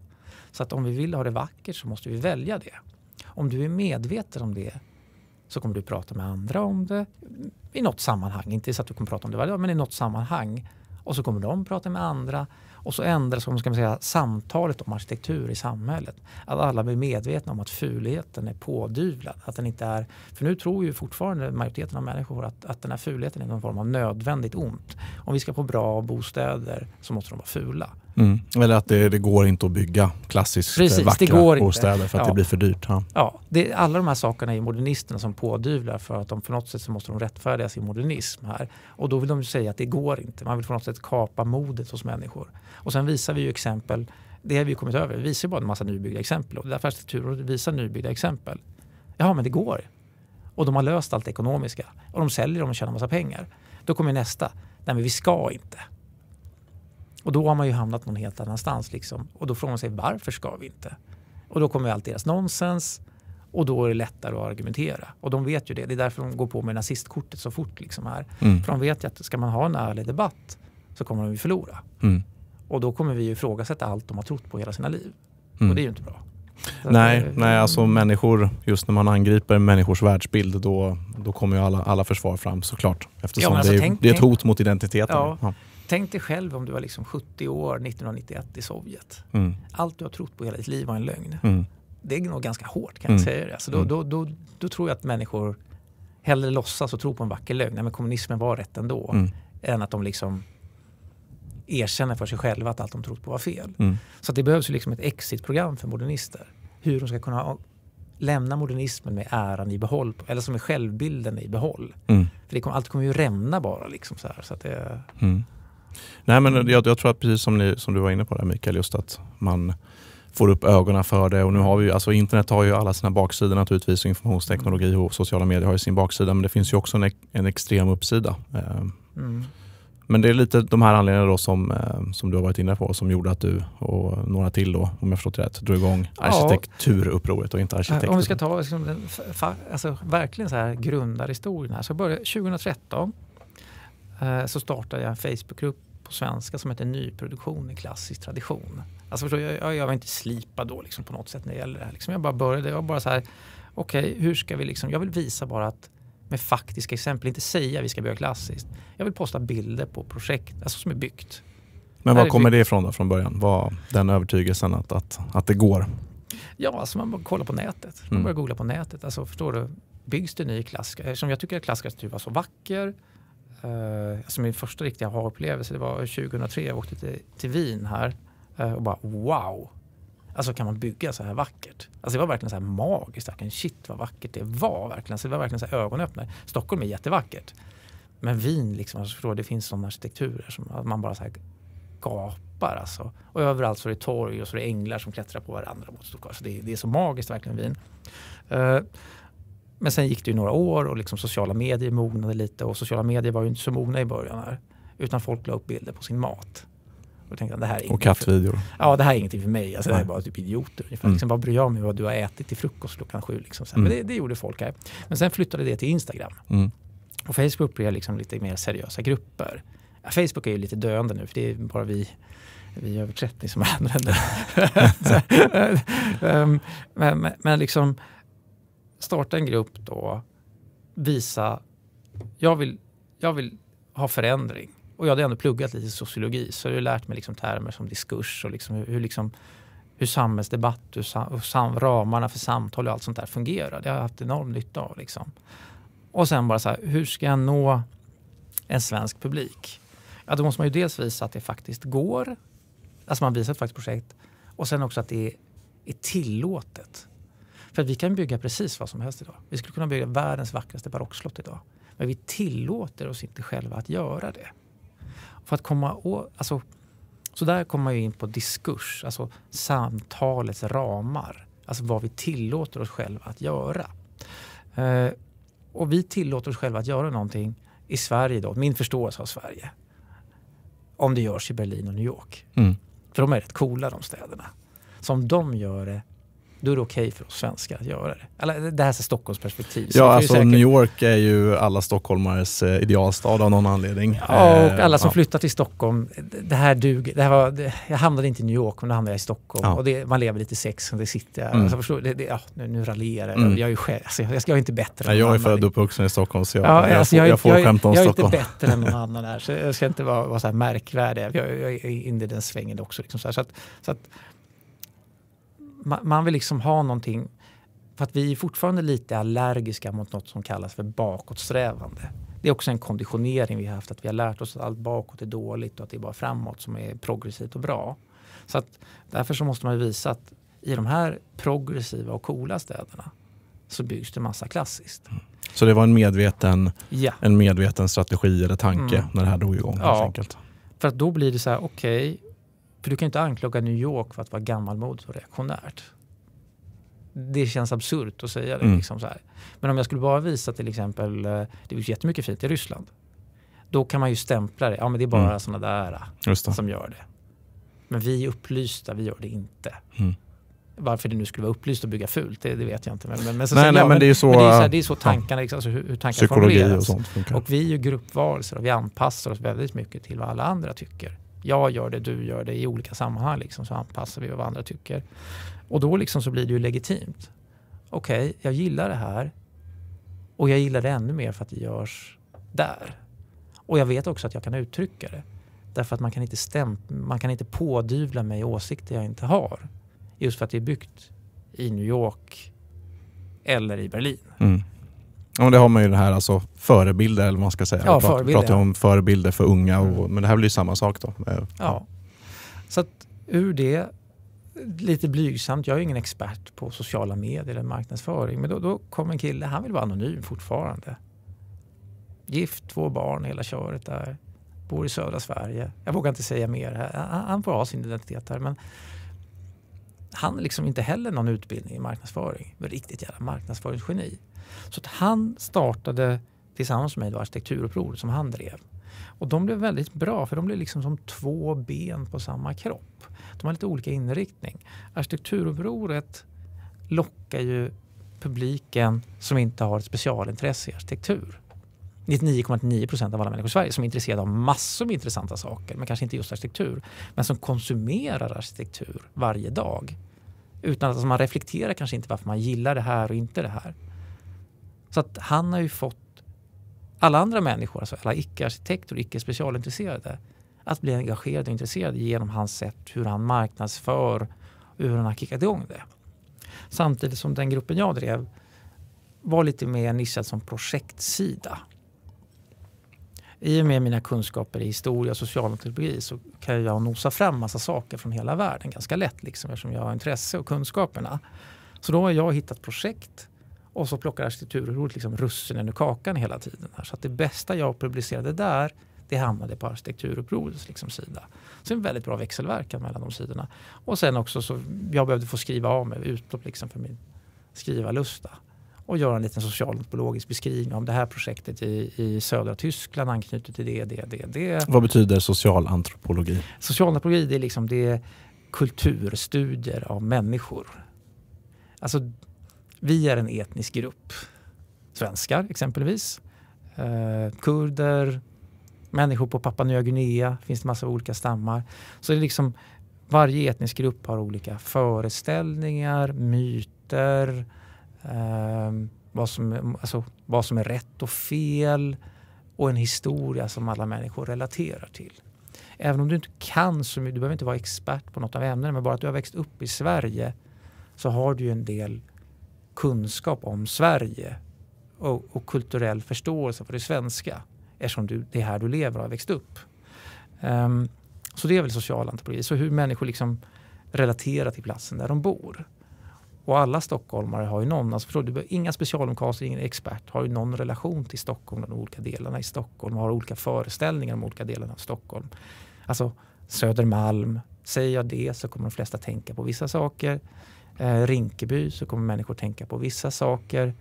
Så att om vi vill ha det vackert så måste vi välja det. Om du är medveten om det så kommer du prata med andra om det i något sammanhang. Inte så att du kommer prata om det varje dag, men i något sammanhang. Och så kommer de prata med andra och så ändras ska man säga, samtalet om arkitektur i samhället. Att alla blir medvetna om att fulheten är pådyvlad. Att den inte är, för nu tror ju fortfarande majoriteten av människor att, att den här fulheten är någon form av nödvändigt ont. Om vi ska få bra bostäder så måste de vara fula. Mm. Eller att det, det, går inte att bygga klassiskt eh, Precis, vackra det går bostäder inte. för att ja. det blir för dyrt. Ja. ja det, alla de här sakerna är modernisterna som pådyvlar för att de på något sätt så måste de rättfärdiga sin modernism här. Och då vill de säga att det går inte. Man vill på något sätt kapa modet hos människor. Och sen visar vi ju exempel, det har vi kommit över, vi visar bara en massa nybyggda exempel. Och det är därför Arkitekturrådet visar nybyggda exempel. Ja, men det går. Och de har löst allt det ekonomiska. Och de säljer dem och tjänar massa pengar. Då kommer nästa. Nej, men vi ska inte. Och då har man ju hamnat någon helt annanstans. Liksom. Och då frågar man sig varför ska vi inte? Och då kommer allt deras nonsens och då är det lättare att argumentera. Och de vet ju det. Det är därför de går på med nazistkortet så fort. Liksom här. Mm. För de vet ju att ska man ha en ärlig debatt så kommer de ju förlora. Mm. Och då kommer vi ju ifrågasätta allt de har trott på hela sina liv. Mm. Och det är ju inte bra. nej, är, nej, alltså människor, just när man angriper människors världsbild då, då kommer ju alla, alla försvar fram såklart. Eftersom ja, alltså, det, är, tänk, det är ett hot mot identiteten. Ja. Ja. Tänk dig själv om du var liksom 70 år 1991 i Sovjet. Mm. Allt du har trott på hela ditt liv var en lögn. Mm. Det är nog ganska hårt kan jag mm. säga det. Alltså då, mm. då, då, då, tror jag att människor hellre låtsas och tror på en vacker lögn. Nej, men kommunismen var rätt ändå. Mm. Än att de liksom erkänner för sig själva att allt de trott på var fel. Så det behövs ju liksom ett exitprogram för modernister. Hur de ska kunna lämna modernismen med äran i behåll, eller som är självbilden i behåll. Mm. För det kom, allt kommer ju rämna bara. Liksom så här, så att det, mm. Nej, men jag, jag tror att precis som, ni, som, du var inne på där Mikael, just att man får upp ögonen för det. Och nu har vi alltså internet har ju alla sina baksidor naturligtvis. Informationsteknologi och sociala medier har ju sin baksida. Men det finns ju också en, en extrem uppsida. Ehm, mm. Men det är lite de här anledningarna då som, ehm, som du har varit inne på som gjorde att du och några till då, om jag förstått rätt, drog igång arkitekturupproret och inte arkitekter. Om vi ska ta liksom den, alltså, verkligen så här grundarhistorien här. Så började 2013 Eh, så startade jag en Facebookgrupp på svenska som heter Nyproduktion i klassisk tradition. Alltså förstår, jag, jag var inte slipad då liksom på något sätt när det gäller det här. Liksom jag bara började, jag var bara så här, okej okay, hur ska vi liksom, jag vill visa bara att med faktiska exempel, inte säga vi ska bygga klassiskt. Jag vill posta bilder på projekt alltså som är byggt. Men var kommer det ifrån då från början? Var den övertygelsen att, att, att det går? Ja, alltså man bara kollar på nätet. Man mm. börjar mm. googla på nätet. Alltså förstår du, byggs det ny klassisk? Eftersom eh, jag tycker att klassisk arkitektur var så vacker Uh, alltså min första riktiga aha-upplevelse var 2003. Jag åkte till, till Wien här uh, och bara wow. Alltså kan man bygga så här vackert? Alltså det var verkligen så här magiskt. Verkligen. Shit vad vackert det var. Verkligen. Så alltså, det var verkligen så här ögonöppnare. Stockholm är jättevackert. Men Wien, liksom, alltså, det finns sådana arkitekturer som man bara så här gapar. Alltså. Och överallt så är det torg och så är det änglar som klättrar på varandra. Mot alltså det, det är så magiskt verkligen Wien. Uh, men sen gick det ju några år och liksom sociala medier mognade lite och sociala medier var ju inte så mogna i början här. Utan folk la upp bilder på sin mat. Och, tänkte, det här är och kattvideor. För, ja, det här är ingenting för mig. Alltså, det här är bara typ idioter. Ungefär. Mm. Liksom, vad bryr jag mig vad du har ätit till frukost klockan sju? Liksom. Mm. Men det, det, gjorde folk här. Men sen flyttade det till Instagram. Mm. Och Facebook blev liksom lite mer seriösa grupper. Facebook är ju lite döende nu för det är bara vi vi är över 30 som använder det. Eh, eh, men, men, men liksom, starta en grupp då, visa, jag vill, jag vill ha förändring. Och jag hade ändå pluggat lite sociologi så jag hade lärt mig liksom termer som diskurs och liksom hur, hur, liksom, hur samhällsdebatt hur sam, och sam, ramarna för samtal och allt sånt där fungerar. Det har jag haft enorm nytta av. Liksom. Och sen bara så här, hur ska jag nå en svensk publik? Ja, då måste man ju dels visa att det faktiskt går. Alltså man visar ett faktiskt projekt. Och sen också att det är, är tillåtet. För att vi kan bygga precis vad som helst idag. Vi skulle kunna bygga världens vackraste barockslott idag. Men vi tillåter oss inte själva att göra det. För att komma åt, alltså, så där kommer man ju in på diskurs, alltså samtalets ramar. Alltså vad vi tillåter oss själva att göra. Eh, och vi tillåter oss själva att göra någonting i Sverige då, min förståelse av Sverige. Om det görs i Berlin och New York. Mm. För de är rätt coola de städerna. Så om de gör det då är det okej okay för oss svenskar att göra det. Eller, det här är Stockholmsperspektiv. Ja, alltså säkert... New York är ju alla stockholmares eh, idealstad av någon anledning. Ja, och eh, alla som ja. flyttar till Stockholm. Det här duger. Det här var, det, jag hamnade inte i New York, men då hamnade jag i Stockholm. Ja. Och det, man lever lite sex, det sitter Mm. Alltså, förstår, det, det, ja, nu, nu raljerar jag. Mm. Jag är ju själv, alltså, jag, jag är inte bättre Nej, än någon Jag är född och uppvuxen i Stockholm, så jag, ja, jag, alltså, jag, jag, får skämta om Stockholm. Jag är inte bättre än någon annan här, så jag ska inte vara, vara så här märkvärdig. Jag, jag, är inne i den svängen också. Liksom, så, här, så, att, så att, man vill liksom ha någonting för att vi är fortfarande lite allergiska mot något som kallas för bakåtsträvande. Det är också en konditionering vi har haft, att vi har lärt oss att allt bakåt är dåligt och att det är bara framåt som är progressivt och bra. Så att därför så måste man ju visa att i de här progressiva och coola städerna så byggs det massa klassiskt. Mm. Så det var en medveten, ja. en medveten strategi eller tanke mm. när det här drog igång? Ja, för att då blir det så här, okej, okay, för du kan ju inte anklaga New York för att vara gammalmodigt och reaktionärt. Det känns absurt att säga det. Mm. Liksom så här. Men om jag skulle bara visa till exempel, eh, det finns jättemycket fint i Ryssland. Då kan man ju stämpla det, ja men det är bara mm. sådana där eh, som gör det. Men vi är upplysta, vi gör det inte. Mm varför det nu skulle vara upplyst att bygga fult, det, det vet jag inte. Men, men, men, så, nej, nej, ja, men, det är så, men det är så, här, eh, det är så tankarna, liksom, alltså hur, hur tankar formuleras. Och, sånt och vi är ju gruppvarelser och vi anpassar oss väldigt mycket till vad alla andra tycker jag gör det, du gör det i olika sammanhang liksom, så anpassar vi vad andra tycker. Och då liksom så blir det ju legitimt. Okej, okay, jag gillar det här och jag gillar det ännu mer för att det görs där. Och jag vet också att jag kan uttrycka det. Därför att man kan inte, stäm man kan inte pådyvla mig åsikter jag inte har. Just för att det är byggt i New York eller i Berlin. Mm. Ja, men det har man ju det här alltså, förebilder, eller vad man ska säga. Ja, pratar, förebilder. pratar om förebilder för unga, och, mm. men det här blir ju samma sak då. Eh, ja. Så att ur det, lite blygsamt, jag är ingen expert på sociala medier eller marknadsföring, men då, då kom en kille, han vill vara anonym fortfarande. Gift, två barn, hela köret där. Bor i södra Sverige. Jag vågar inte säga mer. Han, han får ha sin identitet här. Men han är liksom inte heller någon utbildning i marknadsföring. Men riktigt jävla marknadsföringsgeni. Så att han startade tillsammans med mig arkitekturupproret som han drev. Och de blev väldigt bra för de blev liksom som två ben på samma kropp. De har lite olika inriktning. Arkitekturupproret lockar ju publiken som inte har ett specialintresse i arkitektur. 99,9 procent av alla människor i Sverige som är intresserade av massor med intressanta saker, men kanske inte just arkitektur, men som konsumerar arkitektur varje dag. Utan att alltså, man reflekterar kanske inte varför man gillar det här och inte det här. Så att han har ju fått alla andra människor, alltså alla icke-arkitekter och icke-specialintresserade, att bli engagerade och intresserade genom hans sätt hur han marknadsför och hur han har kickat igång det. Samtidigt som den gruppen jag drev var lite mer nischad som projektsida. I och med mina kunskaper i historia och socialantropologi så kan jag nosa fram massa saker från hela världen ganska lätt liksom, eftersom jag har intresse och kunskaperna. Så då har jag hittat projekt och så plockar arkitekturrådet liksom russinen ur kakan hela tiden. Här. Så att det bästa jag publicerade där det hamnade på arkitekturupprorets liksom sida. Så en väldigt bra växelverkan mellan de sidorna. Och sen också så jag behövde få skriva av mig utlopp liksom för min skrivarlusta och göra en liten socialantropologisk beskrivning om det här projektet i, i södra Tyskland anknutet till det, det, det, det. Vad betyder socialantropologi? Socialantropologi det är, liksom, det är kulturstudier av människor. Alltså vi är en etnisk grupp. Svenskar exempelvis. Eh, kurder, människor på Papua Nya Guinea, finns det massa olika stammar. Så det är liksom varje etnisk grupp har olika föreställningar, myter, eh, vad, som, alltså, vad som är rätt och fel och en historia som alla människor relaterar till. Även om du inte kan så mycket, du behöver inte vara expert på något av ämnena, men bara att du har växt upp i Sverige så har du ju en del kunskap om Sverige och, och kulturell förståelse för det svenska eftersom du, det är här du lever och har växt upp. Um, så det är väl social antropologi, så hur människor liksom relaterar till platsen där de bor. Och alla stockholmare har ju någon, alltså förstår du, inga specialomkastor, ingen expert, har ju någon relation till Stockholm, och de olika delarna i Stockholm, har olika föreställningar om olika delarna av Stockholm. Alltså Södermalm, säger jag det så kommer de flesta tänka på vissa saker eh, Rinkeby så kommer människor tänka på vissa saker.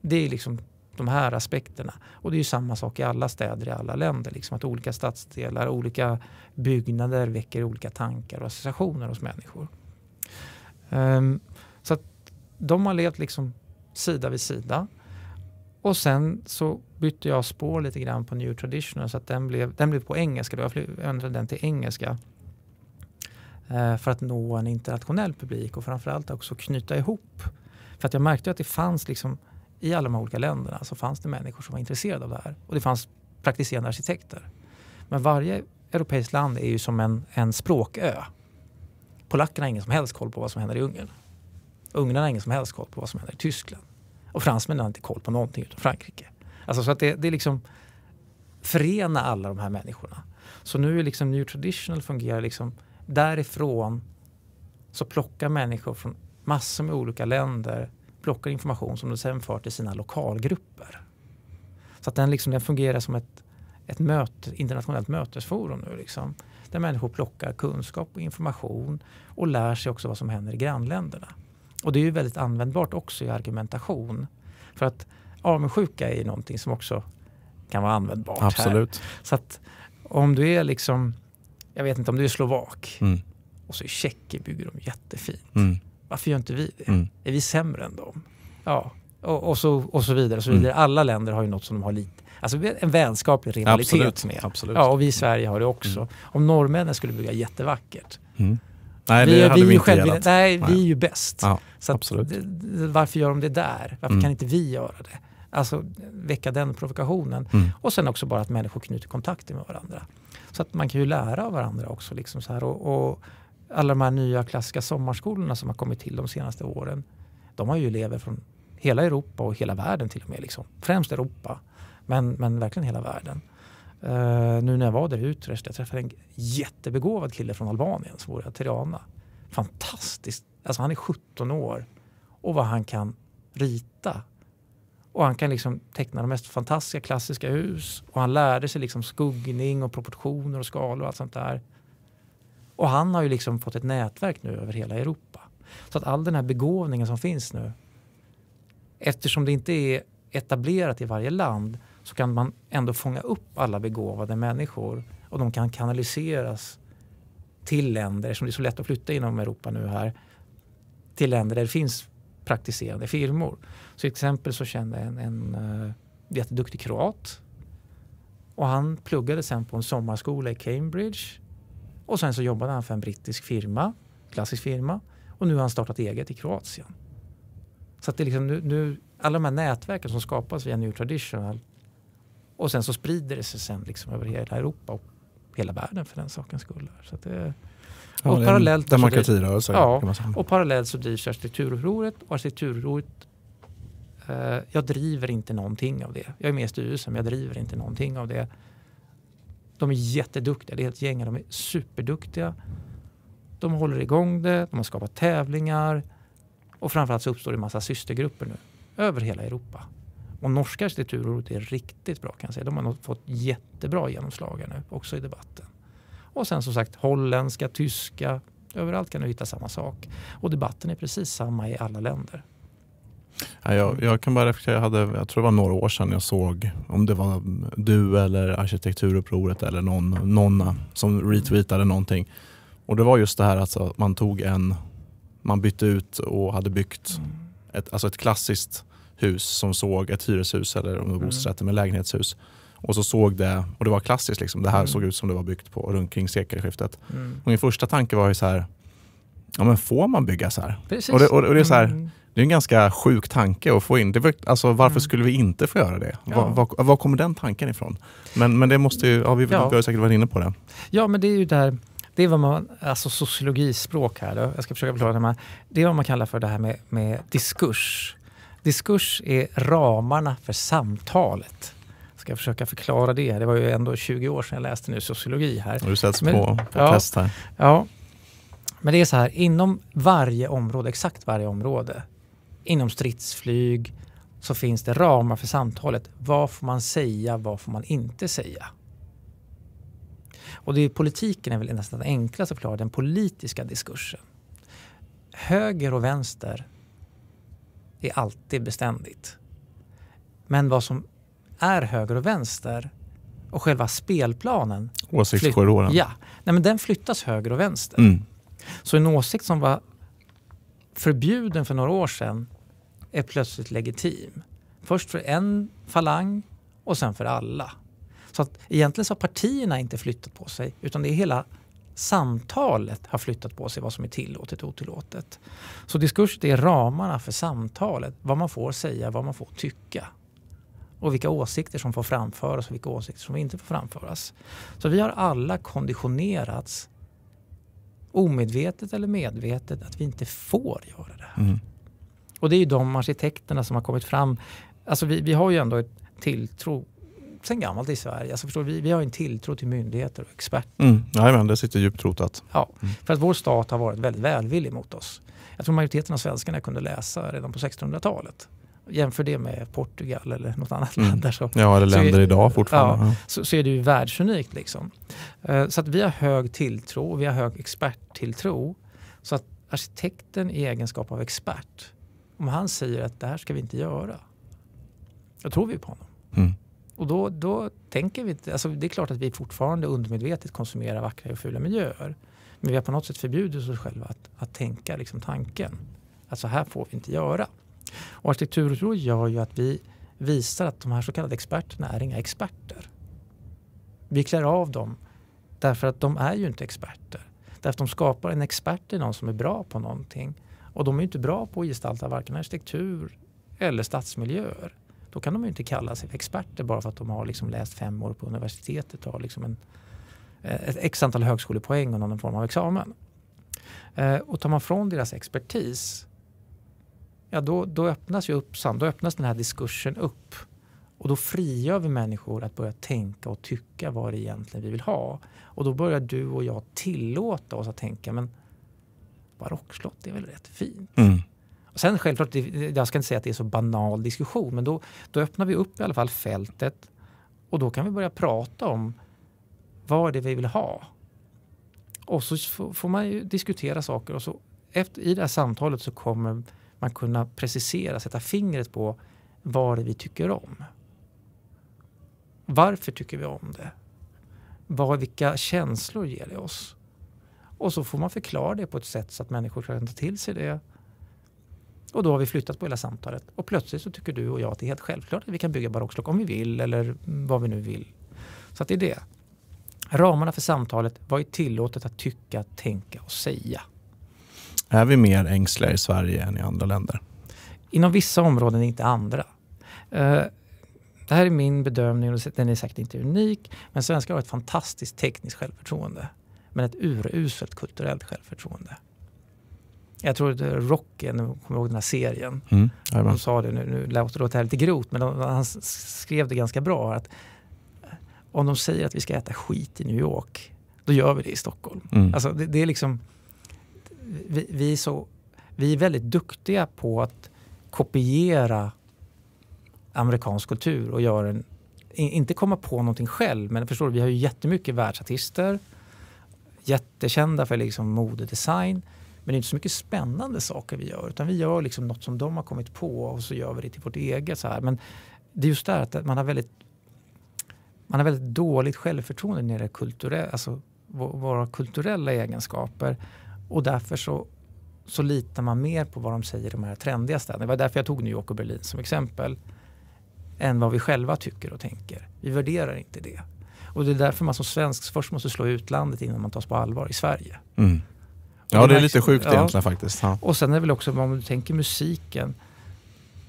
Det är liksom de här aspekterna. Och det är samma sak i alla städer i alla länder. Liksom att olika stadsdelar, olika byggnader väcker olika tankar och associationer hos människor. Um, så att de har levt liksom sida vid sida. Och sen så bytte jag spår lite grann på New Traditional så att den blev, den blev på engelska. Då jag ändrade den till engelska. Eh, för att nå en internationell publik och framförallt också knyta ihop. För att jag märkte att det fanns liksom, i alla de här olika länderna så fanns det människor som var intresserade av det här och det fanns praktiserande arkitekter. Men varje europeiskt land är ju som en, en språkö. Polackerna har ingen som helst koll på vad som händer i Ungern. Ungrarna har ingen som helst koll på vad som händer i Tyskland. Och fransmännen har inte koll på någonting utom Frankrike. Alltså så att det, det är liksom förena alla de här människorna. Så nu är liksom New Traditional fungerar liksom Därifrån så plockar människor från massor med olika länder plockar information som de sen för till sina lokalgrupper. Så att den, liksom, den fungerar som ett, ett möte, internationellt mötesforum nu. Liksom, där människor plockar kunskap och information och lär sig också vad som händer i grannländerna. Och det är ju väldigt användbart också i argumentation. För att avundsjuka är ju någonting som också kan vara användbart. Absolut. Här. Så att om du är liksom jag vet inte om det är slovak. Mm. Och så i Tjeckien bygger de jättefint. Mm. Varför gör inte vi det? Mm. Är vi sämre än dem? Ja, och, och så, och så vidare. Och så mm. vidare. Alla länder har ju något som de har lite, alltså en vänskaplig rivalitet Absolut. med. Absolut. Ja, och vi i Sverige har det också. Mm. Om norrmännen skulle bygga jättevackert, mm. Nej, det hade vi, vi inte själv, nej, nej, vi är ju bäst. Ja, så att, varför gör de det där? Varför mm. kan inte vi göra det? Alltså väcka den provokationen. Mm. Och sen också bara att människor knyter kontakter med varandra. Så att man kan ju lära av varandra också. Liksom så här. Och, och alla de här nya klassiska sommarskolorna som har kommit till de senaste åren. De har ju elever från hela Europa och hela världen till och med. Liksom. Främst Europa, men, men verkligen hela världen. Uh, nu när jag var där i Utrecht, jag träffade en jättebegåvad kille från Albanien som bor i Tirana. Fantastiskt! Alltså han är 17 år och vad han kan rita och han kan liksom teckna de mest fantastiska klassiska hus. Och han lärde sig liksom skuggning och proportioner och skalor och allt sånt där. Och han har ju liksom fått ett nätverk nu över hela Europa. Så att all den här begåvningen som finns nu, eftersom det inte är etablerat i varje land så kan man ändå fånga upp alla begåvade människor och de kan kanaliseras till länder, som det är så lätt att flytta inom Europa nu här, till länder där det finns praktiserande firmor. Så till exempel så kände jag en, en uh, jätteduktig kroat och han pluggade sen på en sommarskola i Cambridge och sen så jobbade han för en brittisk firma, klassisk firma och nu har han startat eget i Kroatien. Så att det är liksom nu, nu, alla de här nätverken som skapas via New Traditional och sen så sprider det sig sen liksom över hela Europa och hela världen för den sakens skull. Så det, Ja, och parallellt demokratirörelse. Ja, och parallellt så drivs arkitekturupproret och arkitekturupproret eh, jag driver inte någonting av det. Jag är med i styrelsen men jag driver inte någonting av det. De är jätteduktiga, det är ett gäng. De är superduktiga. De håller igång det, de har skapat tävlingar och framförallt så uppstår det en massa systergrupper nu över hela Europa. Och norska arkitekturrådet är riktigt bra kan jag säga. De har fått jättebra genomslag nu också i debatten. Och sen som sagt holländska, tyska, överallt kan du hitta samma sak. Och debatten är precis samma i alla länder. Ja, jag, jag, kan bara reflektera, jag, hade, jag tror det var några år sedan jag såg, om det var du eller arkitekturupproret eller någon, någon som retweetade någonting. Och det var just det här att alltså, man tog en, man bytte ut och hade byggt mm. ett, alltså ett klassiskt hus som såg ett hyreshus eller om det var mm. bostadsrätter med lägenhetshus och så såg det, och det var klassiskt, liksom, det här mm. såg ut som det var byggt på runt kring sekelskiftet. Mm. Och min första tanke var ju så här, ja men får man bygga så här? Och det, och, och det, är så här, mm. det är en ganska sjuk tanke att få in. Det, alltså, varför mm. skulle vi inte få göra det? Ja. Var, var, var, kommer den tanken ifrån? Men, men det måste ju, ja, vi, ja. vi har säkert varit inne på det. Ja, men det är ju där, det är vad man, alltså sociologispråk här, då. jag ska försöka förklara det här. Det är vad man kallar för det här med, med diskurs. Diskurs är ramarna för samtalet ska försöka förklara det. Det var ju ändå 20 år sedan jag läste nu sociologi här. du sätts men, på, på ja, test här. Ja, men det är så här, inom varje område, exakt varje område, inom stridsflyg så finns det ramar för samtalet. Vad får man säga? Vad får man inte säga? Och det är, politiken är väl nästan enklast att förklara, den politiska diskursen. Höger och vänster är alltid beständigt. Men vad som är höger och vänster och själva spelplanen... Åsiktskorridoren? Ja, nej, men den flyttas höger och vänster. Mm. Så en åsikt som var förbjuden för några år sedan är plötsligt legitim. Först för en falang och sen för alla. Så att egentligen så har partierna inte flyttat på sig utan det är hela samtalet har flyttat på sig vad som är tillåtet och otillåtet. Så diskurs det är ramarna för samtalet, vad man får säga, vad man får tycka och vilka åsikter som får framföras och vilka åsikter som inte får framföras. Så vi har alla konditionerats omedvetet eller medvetet att vi inte får göra det här. Mm. Och det är ju de arkitekterna som har kommit fram. Alltså vi, vi har ju ändå ett tilltro sen gammalt i Sverige. Alltså förstår, vi, vi har en tilltro till myndigheter och experter. Mm. Nej, men det sitter djupt rotat. Ja, mm. för att vår stat har varit väldigt välvillig mot oss. Jag tror majoriteten av svenskarna kunde läsa redan på 1600-talet. Jämför det med Portugal eller något annat mm. land. Där så, ja, eller länder är, idag fortfarande. Ja, så, så, är det ju världsunikt. Liksom. Eh, så att vi har hög tilltro, och vi har hög experttilltro. Så att arkitekten i egenskap av expert, om han säger att det här ska vi inte göra, då tror vi på honom. Mm. Och då, då tänker vi alltså det är klart att vi fortfarande undermedvetet konsumerar vackra och fula miljöer. Men vi har på något sätt förbjudit oss själva att, att tänka liksom tanken. Att så här får vi inte göra. Och arkitekturutro gör ju att vi visar att de här så kallade experterna är inga experter. Vi klär av dem därför att de är ju inte experter. Därför att de skapar en expert i någon som är bra på någonting. Och de är ju inte bra på att gestalta varken arkitektur eller stadsmiljöer. Då kan de ju inte kalla sig experter bara för att de har liksom läst fem år på universitetet och har liksom en, eh, ett x antal högskolepoäng och någon form av examen. Eh, och tar man från deras expertis ja, då, då, öppnas ju upp, då öppnas den här diskursen upp. Och då frigör vi människor att börja tänka och tycka vad det egentligen vi vill ha. Och då börjar du och jag tillåta oss att tänka, men barockslott är väl rätt fint? Mm. Och sen självklart, jag ska inte säga att det är så banal diskussion, men då, då öppnar vi upp i alla fall fältet och då kan vi börja prata om vad det är vi vill ha. Och så får man ju diskutera saker och så efter, i det här samtalet så kommer man kunna precisera, sätta fingret på vad vi tycker om. Varför tycker vi om det? Vad, vilka känslor ger det oss? Och så får man förklara det på ett sätt så att människor kan ta till sig det. Och då har vi flyttat på hela samtalet. Och plötsligt så tycker du och jag att det är helt självklart att vi kan bygga barockslock om vi vill eller vad vi nu vill. Så att det är det. Ramarna för samtalet, vad är tillåtet att tycka, tänka och säga? Är vi mer ängsliga i Sverige än i andra länder? Inom vissa områden, inte andra. Eh, det här är min bedömning och den är säkert inte unik. Men svenskar har ett fantastiskt tekniskt självförtroende. Men ett uruselt kulturellt självförtroende. Jag tror att eh, Rocken, kommer ihåg den här serien? Mm, de sa det, nu, nu låter det här lite grovt, men han skrev det ganska bra. att eh, Om de säger att vi ska äta skit i New York, då gör vi det i Stockholm. Mm. Alltså, det, det är liksom vi, vi, är så, vi är väldigt duktiga på att kopiera amerikansk kultur och göra en, inte komma på någonting själv, men förstår du, vi har ju jättemycket världsartister, jättekända för liksom modedesign. Men det är inte så mycket spännande saker vi gör utan vi gör liksom något som de har kommit på och så gör vi det till vårt eget. Så här. Men det är just där att man har väldigt, man har väldigt dåligt självförtroende när det gäller kulturell, alltså våra kulturella egenskaper. Och därför så, så litar man mer på vad de säger i de här trendiga städerna. Det var därför jag tog New York och Berlin som exempel. Än vad vi själva tycker och tänker. Vi värderar inte det. Och det är därför man som svensk först måste slå ut landet innan man tas på allvar i Sverige. Mm. Ja, det är lite sjukt ja. egentligen faktiskt. Ja. Och sen är det väl också, om du tänker musiken.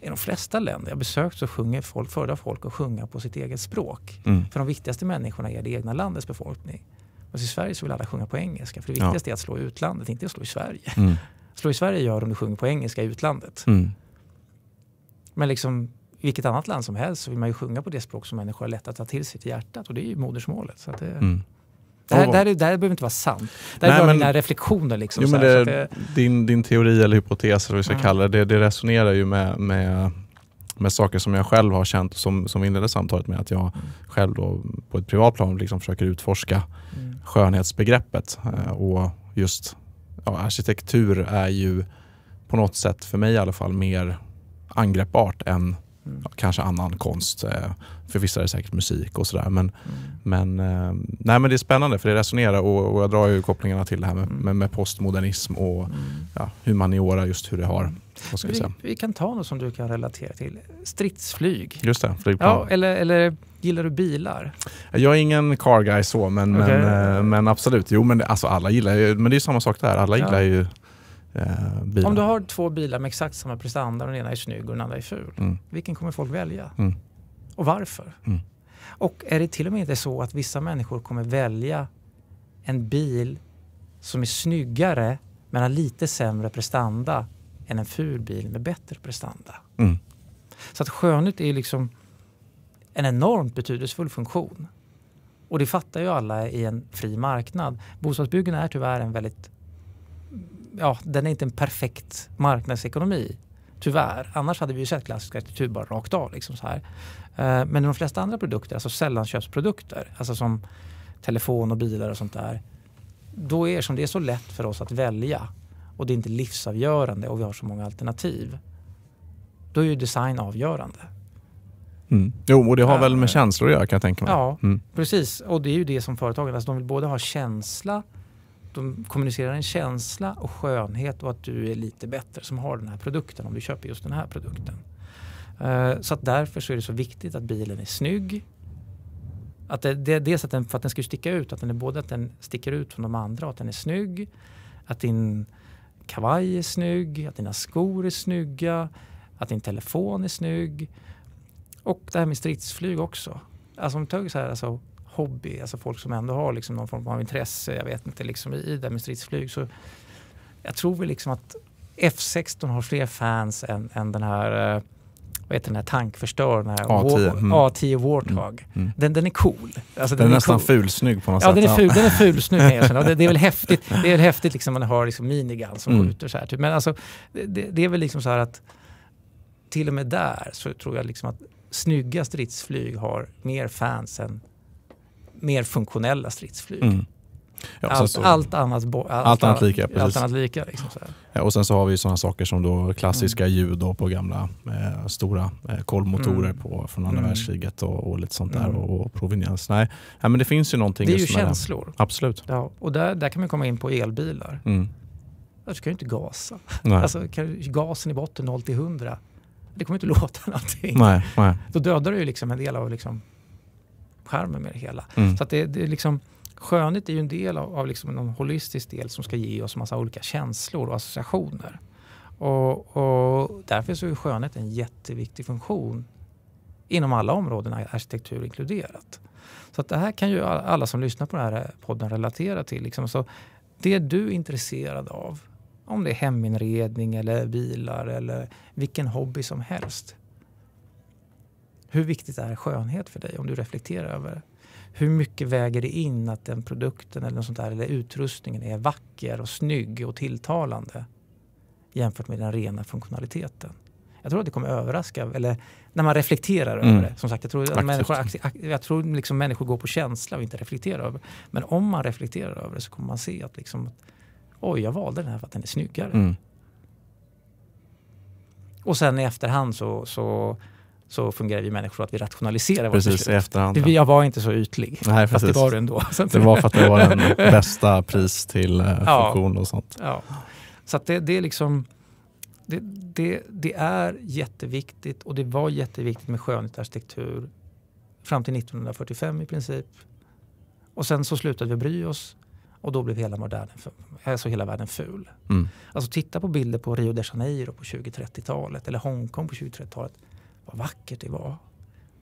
I de flesta länder jag besökt så sjunger folk, föredrar folk att sjunga på sitt eget språk. Mm. För de viktigaste människorna är det egna landets befolkning. Alltså I Sverige så vill alla sjunga på engelska. För det viktigaste ja. är att slå i utlandet, inte att slå i Sverige. Mm. Slå i Sverige gör om du sjunger på engelska i utlandet. Mm. Men liksom vilket annat land som helst så vill man ju sjunga på det språk som människor har lätt att ta till sig till hjärtat. Och det är ju modersmålet. Så det, mm. Det här, det, här, det här behöver inte vara sant. Det här är mina reflektioner. Liksom, jo, men det, det, din, din teori eller hypotes, eller vad vi ska mm. kalla det, det, resonerar ju med, med, med saker som jag själv har känt, som, som vi inledde samtalet med, att jag mm. själv då, på ett privat plan liksom försöker utforska. Mm skönhetsbegreppet. Eh, och just ja, arkitektur är ju på något sätt, för mig i alla fall, mer angreppbart än mm. ja, kanske annan konst. Eh, för vissa är det säkert musik och sådär. Men, mm. men, eh, nej, men det är spännande för det resonerar och, och jag drar ju kopplingarna till det här med, mm. med, med postmodernism och mm. ja, humaniora, just hur det har vi, vi, kan ta något som du kan relatera till. Stridsflyg. Just det, flygplan. Ja, eller, eller gillar du bilar? Jag är ingen car guy så, men, okay. men, eh, men, absolut. Jo, men alltså, alla gillar ju, men det är samma sak där. Alla ja. gillar ju eh, Om du har två bilar med exakt samma prestanda den ena är snygg och den andra är ful. Mm. Vilken kommer folk välja? Mm. Och varför? Mm. Och är det till och med inte så att vissa människor kommer välja en bil som är snyggare men har lite sämre prestanda än en ful bil med bättre prestanda. Mm. Så att skönhet är liksom en enormt betydelsefull funktion. Och det fattar ju alla i en fri marknad. Bostadsbyggen är tyvärr en väldigt... Ja, den är inte en perfekt marknadsekonomi. Tyvärr. Annars hade vi ju sett klassisk arkitektur bara rakt av. Liksom så här. Eh, men de flesta andra produkter, alltså sällanköpsprodukter, alltså som telefon och bilar och sånt där. Då är det som det är så lätt för oss att välja och det är inte livsavgörande och vi har så många alternativ. Då är ju design avgörande. Mm. Jo, och det har väl med eh. känslor att göra kan jag tänka mig. Ja, mm. precis. Och det är ju det som företagen, alltså de vill både ha känsla, de kommunicerar en känsla och skönhet och att du är lite bättre som har den här produkten om du köper just den här produkten. Eh, så att därför så är det så viktigt att bilen är snygg. Att det, det, dels att den, för att den ska sticka ut, att den är både att den sticker ut från de andra och att den är snygg. Att din kavaj är snygg, att dina skor är snygga, att din telefon är snygg. Och det här med stridsflyg också. Alltså om du tar så här, alltså hobby, alltså folk som ändå har liksom någon form av intresse, jag vet inte, liksom i det här med stridsflyg. Så jag tror väl liksom att F16 har fler fans än, än den här eh, vad heter den här tankförstörarna? A10, mm. A10 Warthog. Mm, mm. Den, den är cool. Alltså, den, den är, är nästan cool. fulsnygg på något ja, sätt. Den är ful, ja, den är fulsnygg. det, det är väl häftigt, det är väl häftigt liksom, man har liksom minigun som mm. skjuter så här. Typ. Men alltså, det, det, är väl liksom så här att till och med där så tror jag liksom att snygga stridsflyg har mer fans än mer funktionella stridsflyg. Mm. Ja, allt, så, allt, annat, allt, allt annat lika. Precis. Allt annat lika liksom, ja, och sen så har vi sådana saker som då klassiska mm. ljud då på gamla eh, stora eh, kolmotorer mm. från andra mm. världskriget och, och, lite sånt där mm. och, och proveniens. Nej, ja, men det finns ju någonting. Det är ju känslor. Där. Absolut. Ja, och där, där kan man komma in på elbilar. Mm. Du kan ju inte gasa. Nej. Alltså, kan, gasen i botten 0 100. Det kommer inte låta någonting. Nej, nej. Då dödar du ju liksom en del av liksom skärmen med det hela. Mm. Så att det, det är liksom, skönhet är ju en del av, av liksom någon holistisk del som ska ge oss massa olika känslor och associationer. Och, och därför så är skönhet en jätteviktig funktion inom alla områden, arkitektur inkluderat. Så att det här kan ju alla som lyssnar på den här podden relatera till. Liksom. Så det du är intresserad av, om det är heminredning eller bilar eller vilken hobby som helst. Hur viktigt är skönhet för dig om du reflekterar över hur mycket väger det in att den produkten eller, något sånt där, eller utrustningen är vacker och snygg och tilltalande jämfört med den rena funktionaliteten? Jag tror att det kommer överraska, eller när man reflekterar mm. över det. Som sagt, jag tror, att människor, jag tror liksom människor går på känsla och inte reflekterar över Men om man reflekterar över det så kommer man se att liksom, oj, jag valde den här för att den är snyggare. Mm. Och sen i efterhand så, så så fungerar vi människor så att vi rationaliserar Precis, beslut. i efterhand. Jag var inte så ytlig, Nej, fast det var du ändå. det var för att det var den bästa pris till eh, ja, funktion och sånt. Ja. Så det, det, är liksom, det, det, det, är jätteviktigt och det var jätteviktigt med skönhetsarkitektur fram till 1945 i princip. Och sen så slutade vi bry oss och då blev hela, modernen, eh, alltså hela världen ful. Mm. Alltså titta på bilder på Rio de Janeiro på 2030-talet eller Hongkong på 2030-talet vad vackert det var.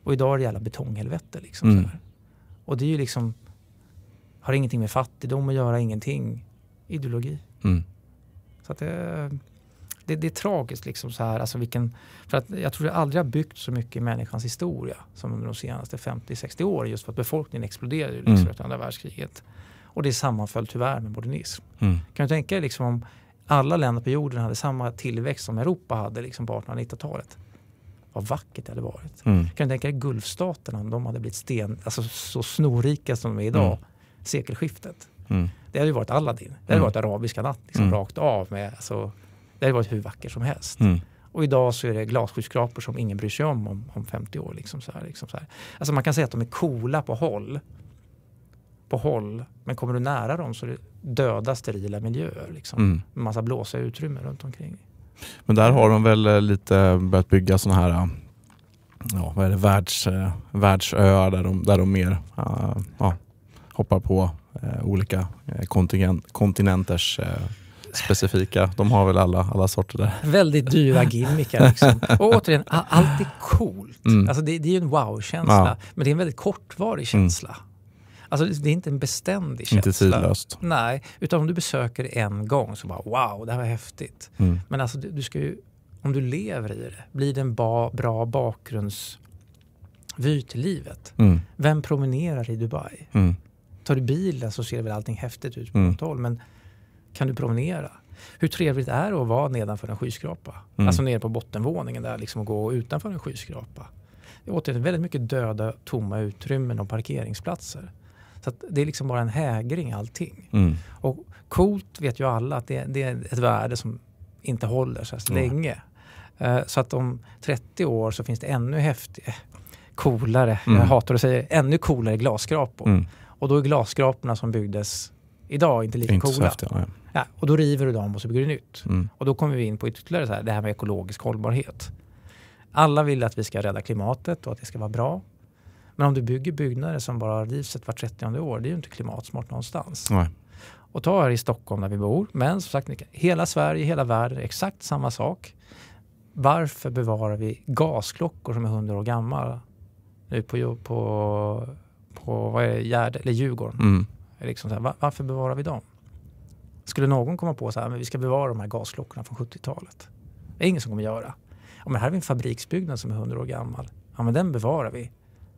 Och idag är det jävla betonghelvete. Liksom, mm. Och det är ju liksom, har ingenting med fattigdom att göra, ingenting. Ideologi. Mm. Så att det, eh, det, det, är tragiskt liksom så här, alltså vilken, för att jag tror det aldrig har byggt så mycket i människans historia som under de senaste 50-60 åren just för att befolkningen exploderade liksom mm. efter andra världskriget. Och det sammanföll tyvärr med modernism. Mm. Kan du tänka dig liksom om alla länder på jorden hade samma tillväxt som Europa hade liksom på 1890-talet. Vad vackert det hade varit. Mm. Kan du tänka dig Gulfstaterna om de hade blivit sten, alltså så snorrika som de är idag, mm. sekelskiftet. Mm. Det hade ju varit Aladdin. Det hade mm. varit arabiska natt liksom, mm. rakt av. Med, alltså, det hade varit hur vackert som helst. Mm. Och idag så är det glasskyskrapor som ingen bryr sig om om, om 50 år. Liksom så här, liksom så här. Alltså man kan säga att de är coola på håll. På håll. Men kommer du nära dem så är det döda sterila miljöer. Liksom. Mm. Massa blåsiga utrymmen runt omkring. Men där har de väl eh, lite börjat bygga sådana här ja, vad är det, världs, eh, världsöar där de, där de mer uh, ja, hoppar på uh, olika kontinent, kontinenters uh, specifika. De har väl alla, alla sorter där. Väldigt dyra gimmickar. Liksom. Och återigen, allt är coolt. Mm. Alltså det, det är ju en wow-känsla, ja. men det är en väldigt kortvarig mm. känsla. Alltså, det är inte en beständig känsla. Inte tidlöst. Nej, utan om du besöker en gång så bara wow, det här var häftigt. Mm. Men alltså, du, ska ju, om du lever i det, blir det en ba, bra bakgrundsvy till livet. Mm. Vem promenerar i Dubai? Mm. Tar du bilen så ser väl allting häftigt ut på mm. något håll, men kan du promenera? Hur trevligt är det att vara nedanför en skyskrapa? Mm. Alltså nere på bottenvåningen där, liksom att gå utanför en skyskrapa Det återigen väldigt mycket döda, tomma utrymmen och parkeringsplatser. Så det är liksom bara en hägring allting. Mm. Och coolt vet ju alla att det, det, är ett värde som inte håller så här mm. länge. Uh, så att om 30 år så finns det ännu häftigare, coolare, mm. jag hatar att säga det, ännu coolare glasskrapor. Mm. Och då är glasskraporna som byggdes idag inte lika inte coola. Häftigt, ja. ja. och då river du dem och så bygger du nytt. Mm. Och då kommer vi in på ytterligare så här, det här med ekologisk hållbarhet. Alla vill att vi ska rädda klimatet och att det ska vara bra. Men om du bygger byggnader som bara har livset var 30 år, det är ju inte klimatsmart någonstans. Nej. Och ta här i Stockholm där vi bor, men som sagt, hela Sverige, hela världen, exakt samma sak. Varför bevarar vi gasklockor som är 100 år gamla nu på, på, på vad är det, Gärde, eller Djurgården? Mm. Liksom här, varför bevarar vi dem? Skulle någon komma på så här, men vi ska bevara de här gasklockorna från 70-talet? Det är ingen som kommer göra. Ja, men här har vi en fabriksbyggnad som är 100 år gammal. Ja, men den bevarar vi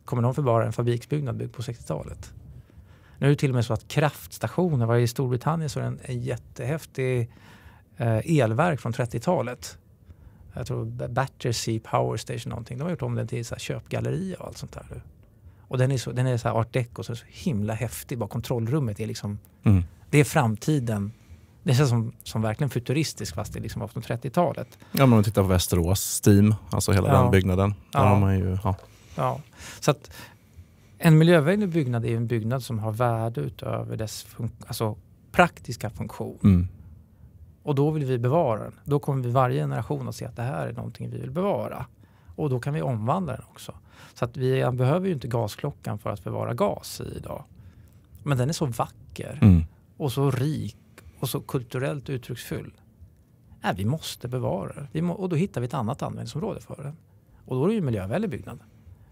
kommer de förvara en fabriksbyggnad byggd på 60-talet? Nu är det till och med så att kraftstationer, var i Storbritannien så är det en, en jättehäftig eh, elverk från 30-talet. Jag tror Battersea Power Station någonting. De har gjort om den till så här köpgalleria och allt sånt där. Och den är, så, den är så art deco, så, så himla häftig. Bara kontrollrummet är liksom, mm. det är framtiden det känns som, som verkligen futuristisk fast det liksom var från 30-talet. Ja, men om man tittar på Västerås, Steam, alltså hela ja. den byggnaden. Där ja. har man ju, ja. Ja. Så att en miljövänlig byggnad är en byggnad som har värde utöver dess alltså praktiska funktion. Mm. Och då vill vi bevara den. Då kommer vi varje generation att se att det här är någonting vi vill bevara. Och då kan vi omvandla den också. Så att vi behöver ju inte gasklockan för att bevara gas i idag. Men den är så vacker mm. och så rik och så kulturellt uttrycksfull. Nej, äh, vi måste bevara den. Och då hittar vi ett annat användningsområde för den. Och då är det ju en miljövänlig byggnad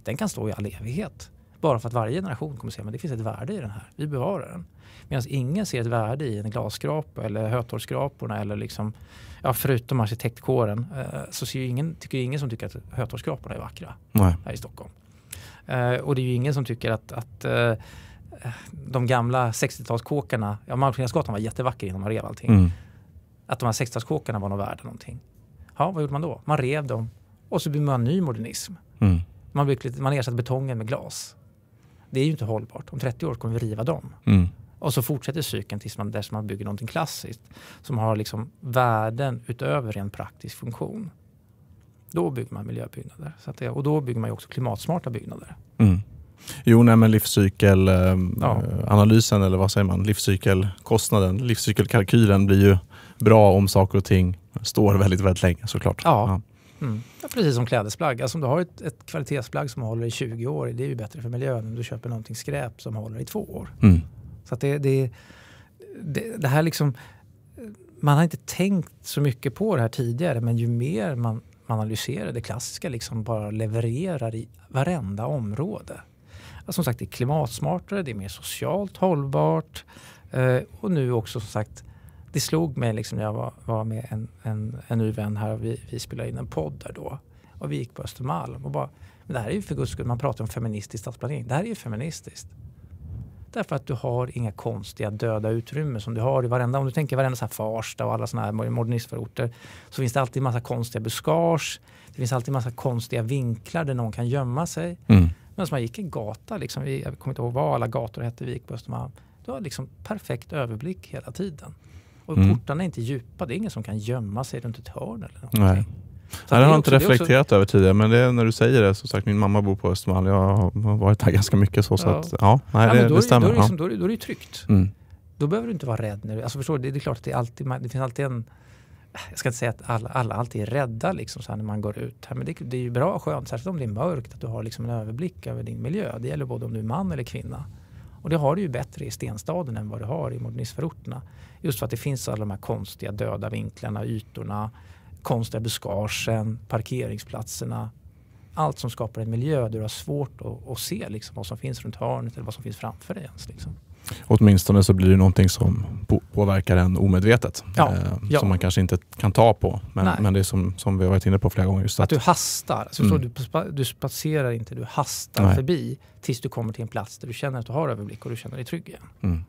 den kan stå i all evighet. Bara för att varje generation kommer att se att det finns ett värde i den här. Vi bevarar den. Medan ingen ser ett värde i en glasskrapa eller hötorgsskraporna eller liksom, ja, förutom arkitektkåren eh, så ser ju ingen, tycker ingen som tycker att hötorgsskraporna är vackra Nej. här i Stockholm. Eh, och det är ju ingen som tycker att, att eh, de gamla 60-talskåkarna, ja Malmskillnadsgatan var jättevacker innan man rev allting. Mm. Att de här 60-talskåkarna var nog värda någonting. Ja, vad gjorde man då? Man rev dem och så blev man ny modernism. Mm. Man, byggt lite, man ersatt betongen med glas. Det är ju inte hållbart. Om 30 år kommer vi riva dem. Mm. Och så fortsätter cykeln tills man, dess man bygger någonting klassiskt som har liksom värden utöver en praktisk funktion. Då bygger man miljöbyggnader. Det, och då bygger man ju också klimatsmarta byggnader. Mm. Jo, nej, men livscykelanalysen, eh, ja. eller vad säger man, livscykelkostnaden, livscykelkalkylen blir ju bra om saker och ting står väldigt, väldigt länge såklart. Ja. ja. Mm. Ja, precis som klädesplagg. Alltså om du har ett, ett kvalitetsplagg som håller i 20 år, det är ju bättre för miljön än om du köper någonting skräp som håller i två år. Mm. Så att det, det, det, det här liksom, man har inte tänkt så mycket på det här tidigare, men ju mer man analyserar det klassiska, liksom bara levererar i varenda område. Alltså som sagt, det är klimatsmartare, det är mer socialt hållbart eh, och nu också som sagt det slog mig liksom när jag var, var med en, en, en ny vän här och vi, vi spelade in en podd där då. Och vi gick på Östermalm och bara, men det här är ju för guds skull, man pratar om feministisk stadsplanering. Det här är ju feministiskt. Därför att du har inga konstiga döda utrymmen som du har i varenda, om du tänker varenda så här Farsta och alla sådana här modernistförorter, så finns det alltid massa konstiga buskage. Det finns alltid massa konstiga vinklar där någon kan gömma sig. Mm. Men som man gick en gata, liksom, jag kommer inte ihåg vad alla gator hette vi gick på Östermalm. Du har liksom perfekt överblick hela tiden. Och mm. portarna är inte djupa. Det är ingen som kan gömma sig runt ett hörn eller Nej. Så Nej, det har jag inte reflekterat också... över tidigare, men det, när du säger det, som sagt min mamma bor på Östermalm. Jag har varit där ganska mycket. så, liksom- då, är det, ju tryggt. Mm. Då behöver du inte vara rädd. När du, alltså förstår det, det är klart att det, är alltid, det finns alltid en... Jag ska inte säga att alla, alla alltid är rädda liksom, så när man går ut. här. Men det, det är ju bra och skönt, särskilt om det är mörkt, att du har liksom en överblick över din miljö. Det gäller både om du är man eller kvinna. Och det har du ju bättre i stenstaden än vad du har i modernistförorterna. Just för att det finns alla de här konstiga döda vinklarna, ytorna, konstiga buskagen, parkeringsplatserna. Allt som skapar en miljö där du har svårt att, att se liksom vad som finns runt hörnet eller vad som finns framför dig. Ens, liksom. Åtminstone så blir det någonting som påverkar en omedvetet. Ja, eh, ja. Som man kanske inte kan ta på. Men, men det är som, som vi har varit inne på flera gånger. Just att, att du hastar. Alltså, mm. du, du spatserar inte, du hastar Nej. förbi tills du kommer till en plats där du känner att du har överblick och du känner dig trygg igen. Mm.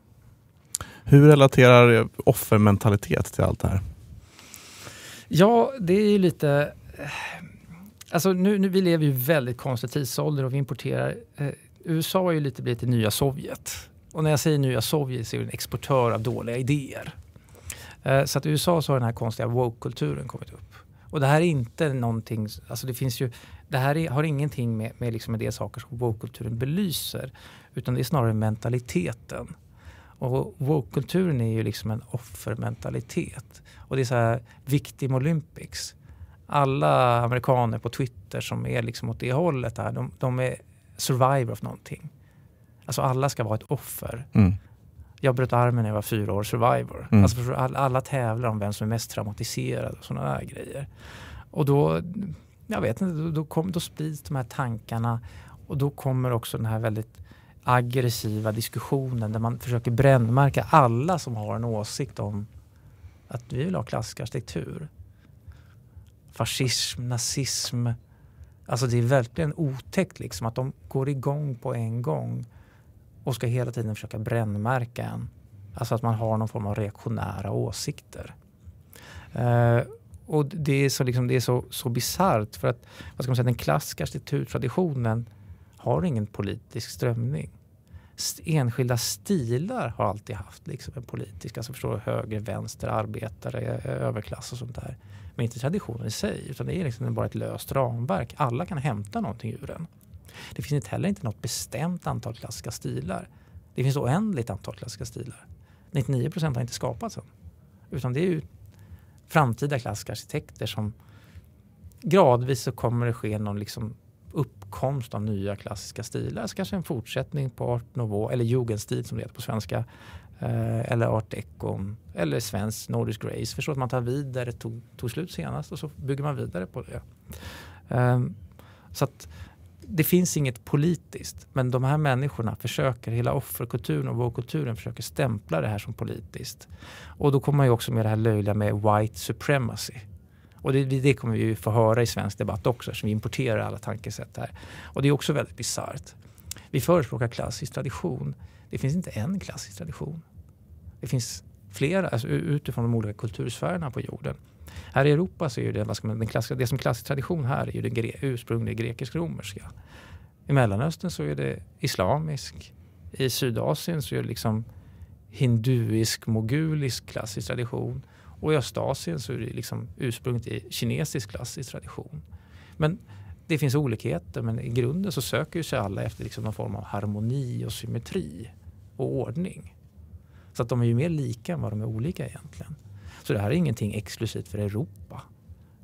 Hur relaterar offermentalitet till allt det här? Ja, det är ju lite... Eh, alltså nu, nu, vi lever ju väldigt konstig tidsålder och vi importerar... Eh, USA har ju lite blivit det nya Sovjet. Och när jag säger nya Sovjet så är det en exportör av dåliga idéer. Eh, så att i USA så har den här konstiga woke-kulturen kommit upp. Och det här är inte någonting... Alltså det finns ju... Det här är, har ingenting med, med, liksom med de saker som woke-kulturen belyser. Utan det är snarare mentaliteten och woke-kulturen är ju liksom en offermentalitet. Och det är så här, victim Olympics. Alla amerikaner på Twitter som är liksom åt det hållet, här, de, de är survivor of någonting. Alltså alla ska vara ett offer. Mm. Jag bröt armen när jag var fyra år, survivor. Mm. Alltså alla tävlar om vem som är mest traumatiserad och sådana där grejer. Och då, jag vet inte, då, kom, då sprids de här tankarna och då kommer också den här väldigt aggressiva diskussionen där man försöker brännmärka alla som har en åsikt om att vi vill ha klassisk arkitektur. Fascism, nazism. Alltså det är verkligen otäckt liksom att de går igång på en gång och ska hela tiden försöka brännmärka en. Alltså att man har någon form av reaktionära åsikter. Uh, och det är så, liksom, så, så bisarrt för att vad ska man säga, den klassiska arkitekturtraditionen har ingen politisk strömning enskilda stilar har alltid haft liksom, en politisk, alltså förstår höger, vänster, arbetare, överklass och sånt där. Men inte traditionen i sig, utan det är liksom bara ett löst ramverk. Alla kan hämta någonting ur den. Det finns inte heller inte något bestämt antal klassiska stilar. Det finns oändligt antal klassiska stilar. 99 procent har inte skapats än. Utan det är ju framtida klassiska arkitekter som gradvis så kommer det ske någon liksom uppkomst av nya klassiska stilar. Så kanske en fortsättning på art nouveau, eller jugendstil som det heter på svenska. Eh, eller art deco, eller svensk nordisk race. Förstå att man tar vid där det tog, tog slut senast och så bygger man vidare på det. Eh, så att det finns inget politiskt, men de här människorna försöker, hela offerkulturen och vågkulturen försöker stämpla det här som politiskt. Och då kommer man ju också med det här löjliga med white supremacy. Och det, det, kommer vi få höra i svensk debatt också eftersom vi importerar alla tankesätt här. Och det är också väldigt bisarrt. Vi förespråkar klassisk tradition. Det finns inte en klassisk tradition. Det finns flera alltså, utifrån de olika kultursfärerna på jorden. Här i Europa så är det, vad ska man, den klassiska, det som klassisk tradition här är ju den gre, ursprungliga grekisk-romerska. I Mellanöstern så är det islamisk. I Sydasien så är det liksom hinduisk-mogulisk klassisk tradition. Och i Östasien så är det liksom ursprunget i kinesisk klassisk tradition. Men det finns olikheter men i grunden så söker sig alla efter liksom någon form av harmoni och symmetri och ordning. Så att de är ju mer lika än vad de är olika egentligen. Så det här är ingenting exklusivt för Europa.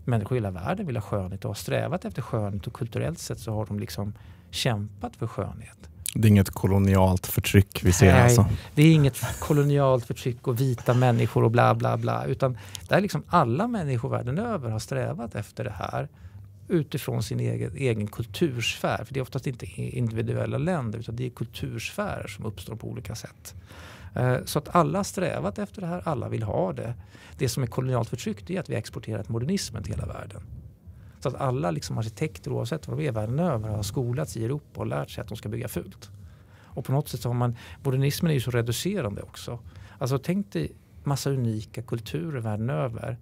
Människor i hela världen vill ha skönhet och har strävat efter skönhet och kulturellt sett så har de liksom kämpat för skönhet. Det är inget kolonialt förtryck vi ser Nej, alltså? det är inget kolonialt förtryck och vita människor och bla bla bla. Utan det är liksom alla människor världen över har strävat efter det här utifrån sin egen, egen kultursfär. För det är oftast inte individuella länder utan det är kultursfärer som uppstår på olika sätt. Eh, så att alla har strävat efter det här, alla vill ha det. Det som är kolonialt förtryck det är att vi har exporterat modernismen till hela världen. Så att alla liksom arkitekter, oavsett vad de är, världen över har skolats i Europa och lärt sig att de ska bygga fult. Och på något sätt så har man, modernismen är ju så reducerande också. Alltså tänk dig massa unika kulturer världen över.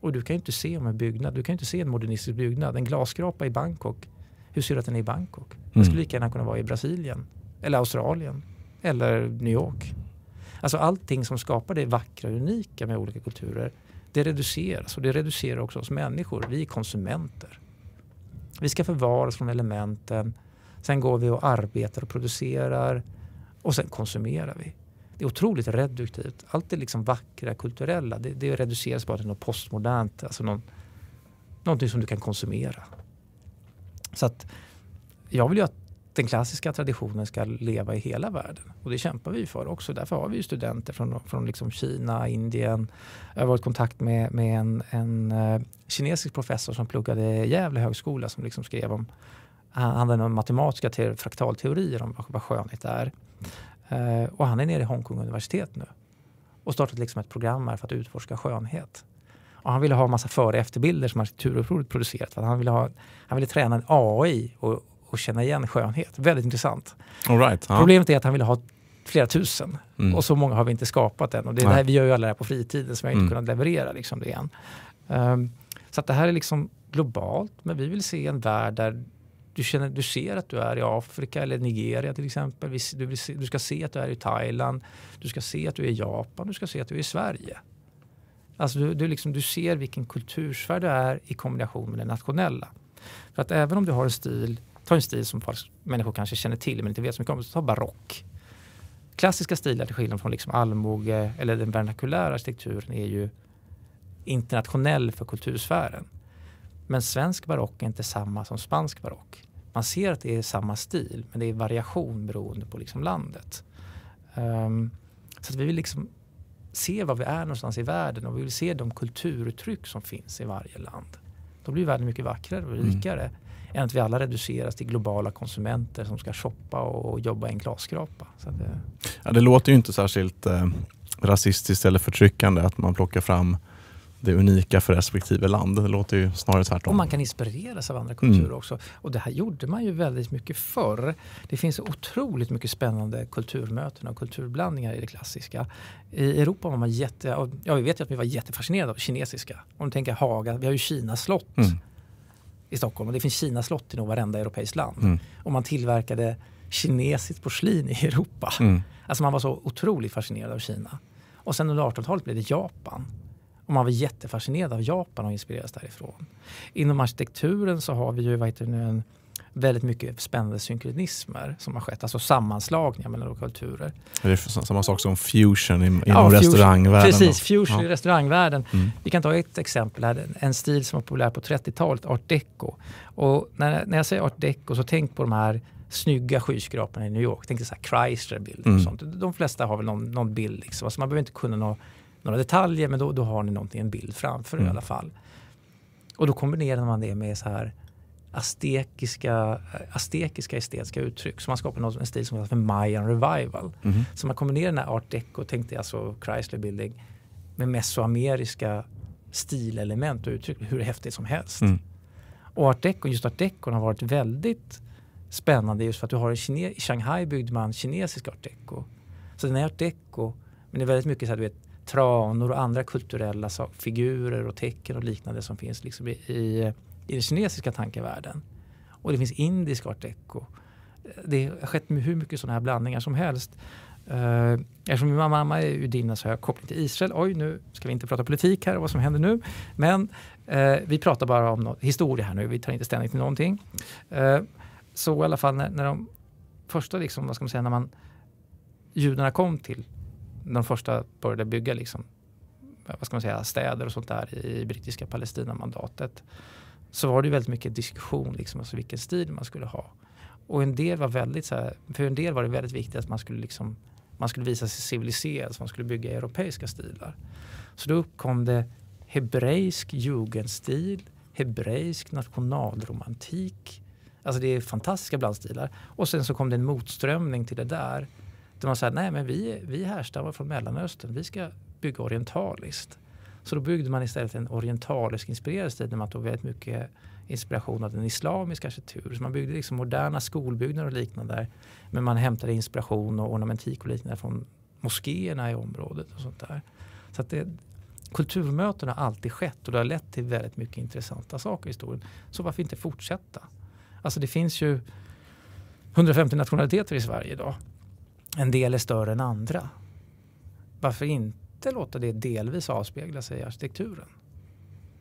Och du kan ju inte se om en byggnad, du kan ju inte se en modernistisk byggnad. En glasskrapa i Bangkok, hur ser du att den är i Bangkok? Den mm. skulle lika gärna kunna vara i Brasilien, eller Australien, eller New York. Alltså allting som skapar det vackra och unika med olika kulturer det reduceras och det reducerar också oss människor. Vi är konsumenter. Vi ska förvara oss från elementen. Sen går vi och arbetar och producerar och sen konsumerar vi. Det är otroligt reduktivt. Allt det liksom vackra, kulturella, det, det reduceras bara till något postmodernt, alltså någon, någonting som du kan konsumera. Så att jag vill ju att den klassiska traditionen ska leva i hela världen. Och det kämpar vi för också. Därför har vi ju studenter från, från liksom Kina, Indien. Jag har varit i kontakt med, med en, en eh, kinesisk professor som pluggade i Gävle högskola som liksom skrev om, han om matematiska te, fraktalteorier om vad, skönhet är. Uh, och han är nere i Hongkong universitet nu och startat liksom ett program här för att utforska skönhet. Och han ville ha massa före och efterbilder som Arkitekturupproret producerat. För han, ville ha, han ville träna en AI och och känna igen skönhet. Väldigt intressant. Right, ja. Problemet är att han ville ha flera tusen mm. och så många har vi inte skapat än. Och det är det här, vi gör ju alla det här på fritiden som jag inte mm. kunnat leverera liksom, det än. Um, ehm, så att det här är liksom globalt men vi vill se en värld där du, känner, du ser att du är i Afrika eller Nigeria till exempel. Du, se, du, ska se att du är i Thailand. Du ska se att du är i Japan. Du ska se att du är i Sverige. Alltså du, du, liksom, du ser vilken kultursfär du är i kombination med det nationella. För att även om du har en stil Ta en stil som folk, människor kanske känner till men inte vet så mycket om. Så ta barock. Klassiska stilar till skillnad från liksom allmoge eller den vernakulära arkitekturen är ju internationell för kultursfären. Men svensk barock är inte samma som spansk barock. Man ser att det är samma stil men det är variation beroende på liksom landet. Um, så att vi vill liksom se var vi är någonstans i världen och vi vill se de kulturuttryck som finns i varje land. Då blir världen mycket vackrare och mm. rikare. Mm än att vi alla reduceras till globala konsumenter som ska shoppa och jobba i en glasskrapa. Det... Ja, det låter ju inte särskilt eh, rasistiskt eller förtryckande att man plockar fram det unika för respektive land. Det låter ju snarare tvärtom. Och man kan inspireras av andra kulturer mm. också. Och det här gjorde man ju väldigt mycket förr. Det finns otroligt mycket spännande kulturmöten och kulturblandningar i det klassiska. I Europa var man jätte... Ja, vi vet ju att vi var jättefascinerade av kinesiska. Om du tänker Haga, vi har ju Kinas slott. Mm i Stockholm och det finns Kina slott i nog varenda europeiskt land. Mm. Och man tillverkade kinesiskt porslin i Europa. Mm. Alltså man var så otroligt fascinerad av Kina. Och sen under 1800-talet blev det Japan. Och man var jättefascinerad av Japan och inspirerades därifrån. Inom arkitekturen så har vi ju vad heter det nu, en väldigt mycket spännande synkronismer som har skett, alltså sammanslagningar mellan kulturer. Är det samma sak som fusion inom ja, restaurangvärlden? Precis, fusion ja. i restaurangvärlden. Mm. Vi kan ta ett exempel här, en stil som var populär på 30-talet, art deco. Och när, när jag säger art deco så tänk på de här snygga skyskraporna i New York. Tänk dig så här Chrysler Building mm. och sånt. De flesta har väl någon, någon bild. Liksom. Alltså man behöver inte kunna nå, några detaljer men då, då har ni någonting, en bild framför mm. i alla fall. Och då kombinerar man det med så här astekiska, estetiska uttryck. Så man skapar något, en stil som kallas för Mayan Revival. Mm. Så man kombinerar den här art deco, tänkte jag, alltså Chrysler Building, med mesoameriska stilelement och uttryck hur häftigt som helst. Mm. Och art deco, just art deco har varit väldigt spännande just för att du har Kine, i Shanghai byggde man kinesisk art deco. Så den är art deco, men det är väldigt mycket så här, du vet, tranor och andra kulturella figurer och tecken och liknande som finns liksom i, i i den kinesiska tankevärlden. Och det finns indisk art deco. Det har skett med hur mycket sådana här blandningar som helst. Uh, eftersom min mamma är judinna så har jag koppling till Israel. Oj, nu ska vi inte prata politik här och vad som händer nu. Men uh, vi pratar bara om något, historia här nu, vi tar inte ställning till någonting. Uh, så i alla fall när, när de första, liksom, vad ska man säga, när man judarna kom till, när de första började bygga liksom, vad ska man säga, städer och sånt där i brittiska palestina mandatet så var det väldigt mycket diskussion, liksom, alltså vilken stil man skulle ha. Och en del var väldigt så här, för en del var det väldigt viktigt att man skulle, liksom, man skulle visa sig civiliserad, så man skulle bygga europeiska stilar. Så då uppkom det hebreisk jugendstil, hebreisk nationalromantik. Alltså det är fantastiska blandstilar. Och sen så kom det en motströmning till det där. Där man sa, nej men vi, vi härstammar från Mellanöstern, vi ska bygga orientaliskt. Så då byggde man istället en orientalisk inspirerad stil där man tog väldigt mycket inspiration av den islamiska arkitekturen. Så man byggde liksom moderna skolbyggnader och liknande Men man hämtade inspiration och ornamentik och liknande från moskéerna i området och sånt där. Så att det, kulturmöten har alltid skett och det har lett till väldigt mycket intressanta saker i historien. Så varför inte fortsätta? Alltså det finns ju 150 nationaliteter i Sverige idag. En del är större än andra. Varför inte? inte låta det delvis avspegla sig i arkitekturen?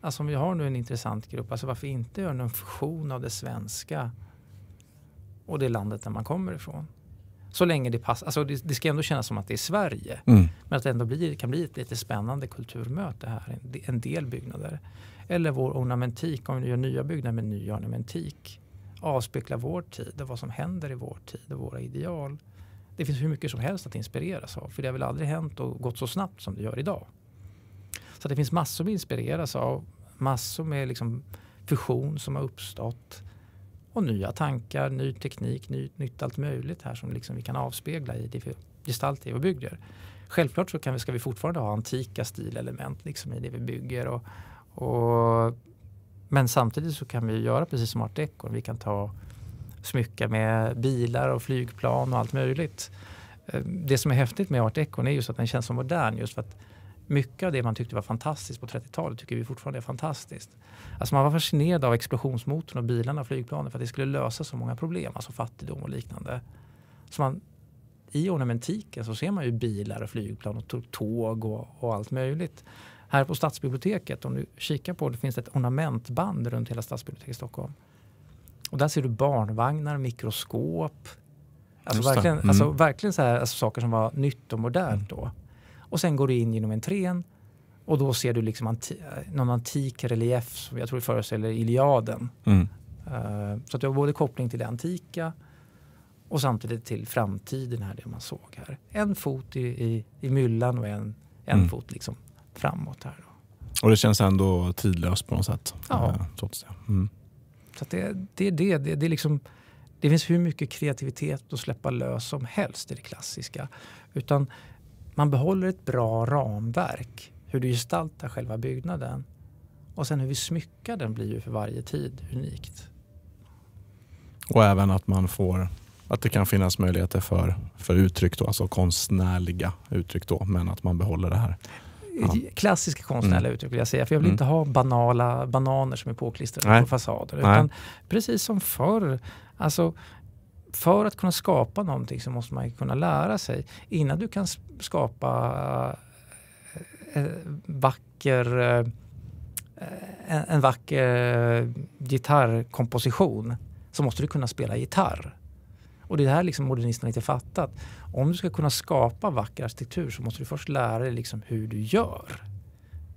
Alltså om vi har nu en intressant grupp, alltså varför inte göra en fusion av det svenska och det landet där man kommer ifrån? Så länge det passar, alltså det, det ska ändå kännas som att det är Sverige. Mm. Men att det ändå blir, kan bli ett lite spännande kulturmöte här, en del byggnader. Eller vår ornamentik, om vi gör nya byggnader med ny ornamentik. Avspegla vår tid och vad som händer i vår tid och våra ideal. Det finns hur mycket som helst att inspireras av. För det har väl aldrig hänt och gått så snabbt som det gör idag. Så det finns massor att inspireras av. Massor med liksom fusion som har uppstått. Och nya tankar, ny teknik, ny, nytt allt möjligt här som liksom vi kan avspegla i det vi gestaltar i vår bygder. Självklart så kan vi, ska vi fortfarande ha antika stilelement liksom i det vi bygger. Och, och men samtidigt så kan vi göra precis som art deco. Vi kan ta smycka med bilar och flygplan och allt möjligt. Eh, det som är häftigt med Art Econ är just att den känns så modern just för att mycket av det man tyckte var fantastiskt på 30-talet tycker vi fortfarande är fantastiskt. Alltså man var fascinerad av explosionsmotorn och bilarna och flygplanen för att det skulle lösa så många problem, alltså fattigdom och liknande. Så man, I ornamentiken så ser man ju bilar och flygplan och tåg och, och allt möjligt. Här på Stadsbiblioteket, om du kikar på det, finns det ett ornamentband runt hela Stadsbiblioteket i Stockholm. Och där ser du barnvagnar, mikroskop. Alltså verkligen, alltså mm. alltså verkligen så här, alltså saker som var nytt och modernt mm. då. Och sen går du in genom entrén och då ser du liksom anti någon antik relief som jag tror föreställer Iliaden. Mm. Uh, så att du har både koppling till det antika och samtidigt till framtiden här, det man såg här. En fot i, i, i myllan och en, en mm. fot liksom framåt här. Då. Och det känns ändå tidlöst på något sätt. Ja. Eh, trots det. Mm. Så det, det, det, det, det, liksom, det finns hur mycket kreativitet att släppa lös som helst i det klassiska. Utan man behåller ett bra ramverk, hur du gestaltar själva byggnaden. Och sen hur vi smyckar den blir ju för varje tid unikt. Och även att man får att det kan finnas möjligheter för, för uttryck, då, alltså konstnärliga uttryck, då, men att man behåller det här. Ja. Klassiska konstnärliga mm. uttryck vill jag säga, för jag vill mm. inte ha banala bananer som är påklistrade Nej. på fasader. Utan Nej. precis som förr, alltså, för att kunna skapa någonting så måste man kunna lära sig. Innan du kan skapa äh, vacker, äh, en, en vacker äh, gitarrkomposition så måste du kunna spela gitarr. Och det är det här liksom modernisterna inte fattat. Om du ska kunna skapa vacker arkitektur så måste du först lära dig liksom hur du gör.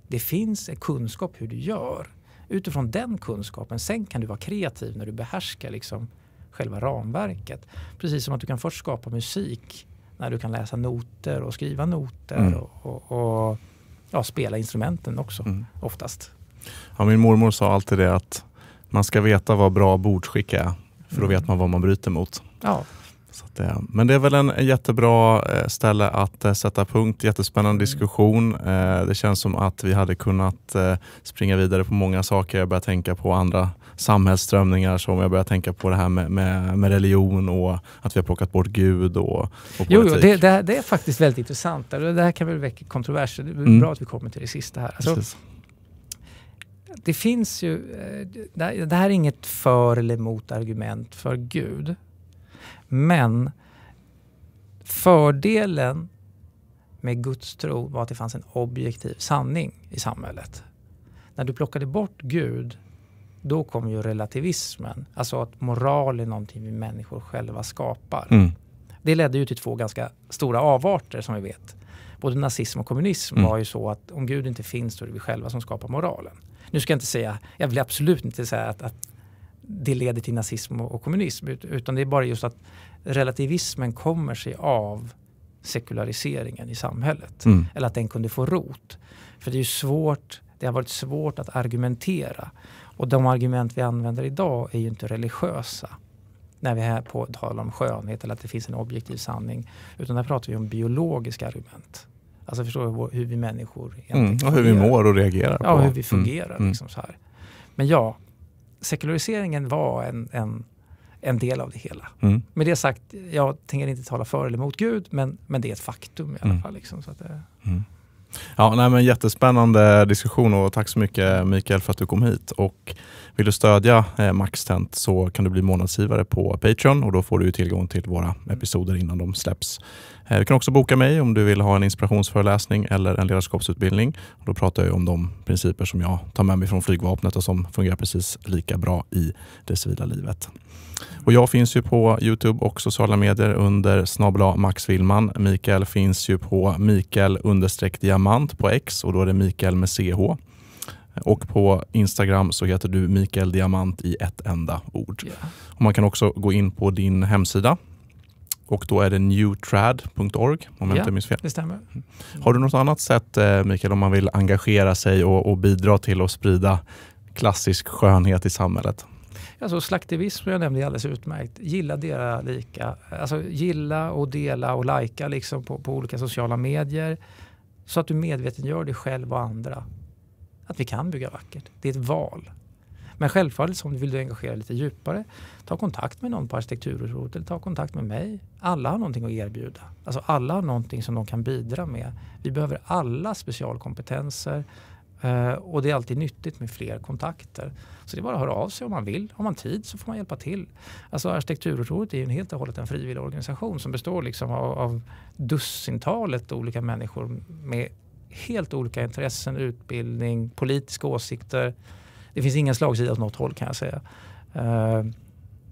Det finns en kunskap hur du gör. Utifrån den kunskapen, sen kan du vara kreativ när du behärskar liksom själva ramverket. Precis som att du kan först skapa musik när du kan läsa noter och skriva noter mm. och, och, och ja, spela instrumenten också mm. oftast. Ja, min mormor sa alltid det att man ska veta vad bra bordsskick är för då vet man vad man bryter mot. Ja. Det, eh, men det är väl en, en jättebra eh, ställe att eh, sätta punkt. Jättespännande mm. diskussion. Det känns som att vi hade kunnat springa vidare på många saker. Jag börjar tänka på andra samhällsströmningar som jag börjar tänka på det här med, med, med religion och att vi har plockat bort Gud och, och politik. Jo, jo det, det, det, är faktiskt väldigt intressant. Det här kan väl väcka kontroverser. Det är mm. bra mm. att vi kommer till det sista här. Alltså, det finns ju... Eh, det här är inget för eller emot argument för Gud. Men fördelen med Guds tro var att det fanns en objektiv sanning i samhället. När du plockade bort Gud, då kom ju relativismen. Alltså att moral är någonting vi människor själva skapar. Mm. Det ledde ju till två ganska stora avarter som vi vet. Både nazism och kommunism mm. var ju så att om Gud inte finns, då är det vi själva som skapar moralen nu ska jag inte säga, jag vill absolut inte säga att, att det leder till nazism och, och, kommunism utan det är bara just att relativismen kommer sig av sekulariseringen i samhället. Mm. Eller att den kunde få rot. För det är svårt, det har varit svårt att argumentera. Och de argument vi använder idag är ju inte religiösa. När vi här på talar om skönhet eller att det finns en objektiv sanning. Utan där pratar vi om biologiska argument. Alltså förstår du hur vi människor mm, Och hur vi mår och reagerar. Ja, på. hur vi mm, fungerar. Mm. Liksom så här. Men ja, sekulariseringen var en, en, en del av det hela. Mm. Med det sagt, jag tänker inte tala för eller emot Gud, men, men det är ett faktum i alla mm. fall. Liksom, så att det, mm. Ja, nej, men jättespännande diskussion och tack så mycket Mikael för att du kom hit. Och vill du stödja eh, MaxTent så kan du bli månadsgivare på Patreon och då får du tillgång till våra episoder innan de släpps. Eh, du kan också boka mig om du vill ha en inspirationsföreläsning eller en ledarskapsutbildning. Och då pratar jag om de principer som jag tar med mig från flygvapnet och som fungerar precis lika bra i det civila livet. Och jag finns ju på Youtube och sociala medier under snabla Max Willman. Mikael finns ju på Mikael understreck Diamant på X och då är det Mikael med CH. Och på Instagram så heter du Mikael Diamant i ett enda ord. Yeah. Och man kan också gå in på din hemsida och då är det newtrad.org om jag yeah, inte minns fel. Det stämmer. Mm. Har du något annat sätt eh, Mikael om man vill engagera sig och, och bidra till att sprida klassisk skönhet i samhället? Alltså slaktivism som jag nämnde är alldeles utmärkt. Gilla, dela, lika. Alltså, gilla och dela och lajka liksom på, på olika sociala medier. Så att du medvetengör dig själv och andra att vi kan bygga vackert. Det är ett val. Men självfallet om du vill engagera dig lite djupare, ta kontakt med någon på arkitekturrådet eller ta kontakt med mig. Alla har någonting att erbjuda. Alltså alla har någonting som de kan bidra med. Vi behöver alla specialkompetenser Uh, och det är alltid nyttigt med fler kontakter. Så det är bara att höra av sig om man vill. Har man tid så får man hjälpa till. Alltså Arkitekturrådet är ju helt och hållet en frivillig organisation som består liksom av, av dussintalet olika människor med helt olika intressen, utbildning, politiska åsikter. Det finns ingen slagsida åt något håll kan jag säga. Uh,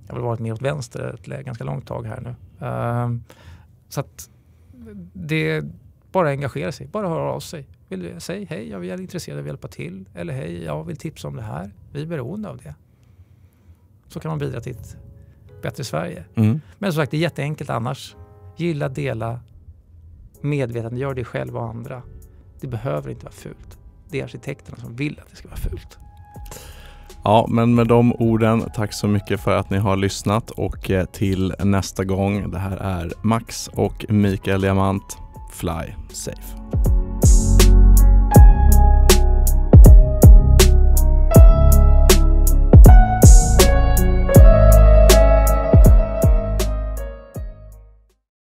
jag har varit mer åt vänster ett ganska långt tag här nu. Uh, så att det är bara att engagera sig, bara höra av sig. Vill säg hej, jag är intresserad av att hjälpa till. Eller hej, jag vill tipsa om det här. Vi är beroende av det. Så kan man bidra till ett bättre Sverige. Mm. Men som sagt, det är jätteenkelt annars. Gilla, dela, medvetande, gör det själv och andra. Det behöver inte vara fult. Det är arkitekterna som vill att det ska vara fult. Ja, men med de orden, tack så mycket för att ni har lyssnat och eh, till nästa gång. Det här är Max och Mikael Diamant. Fly safe.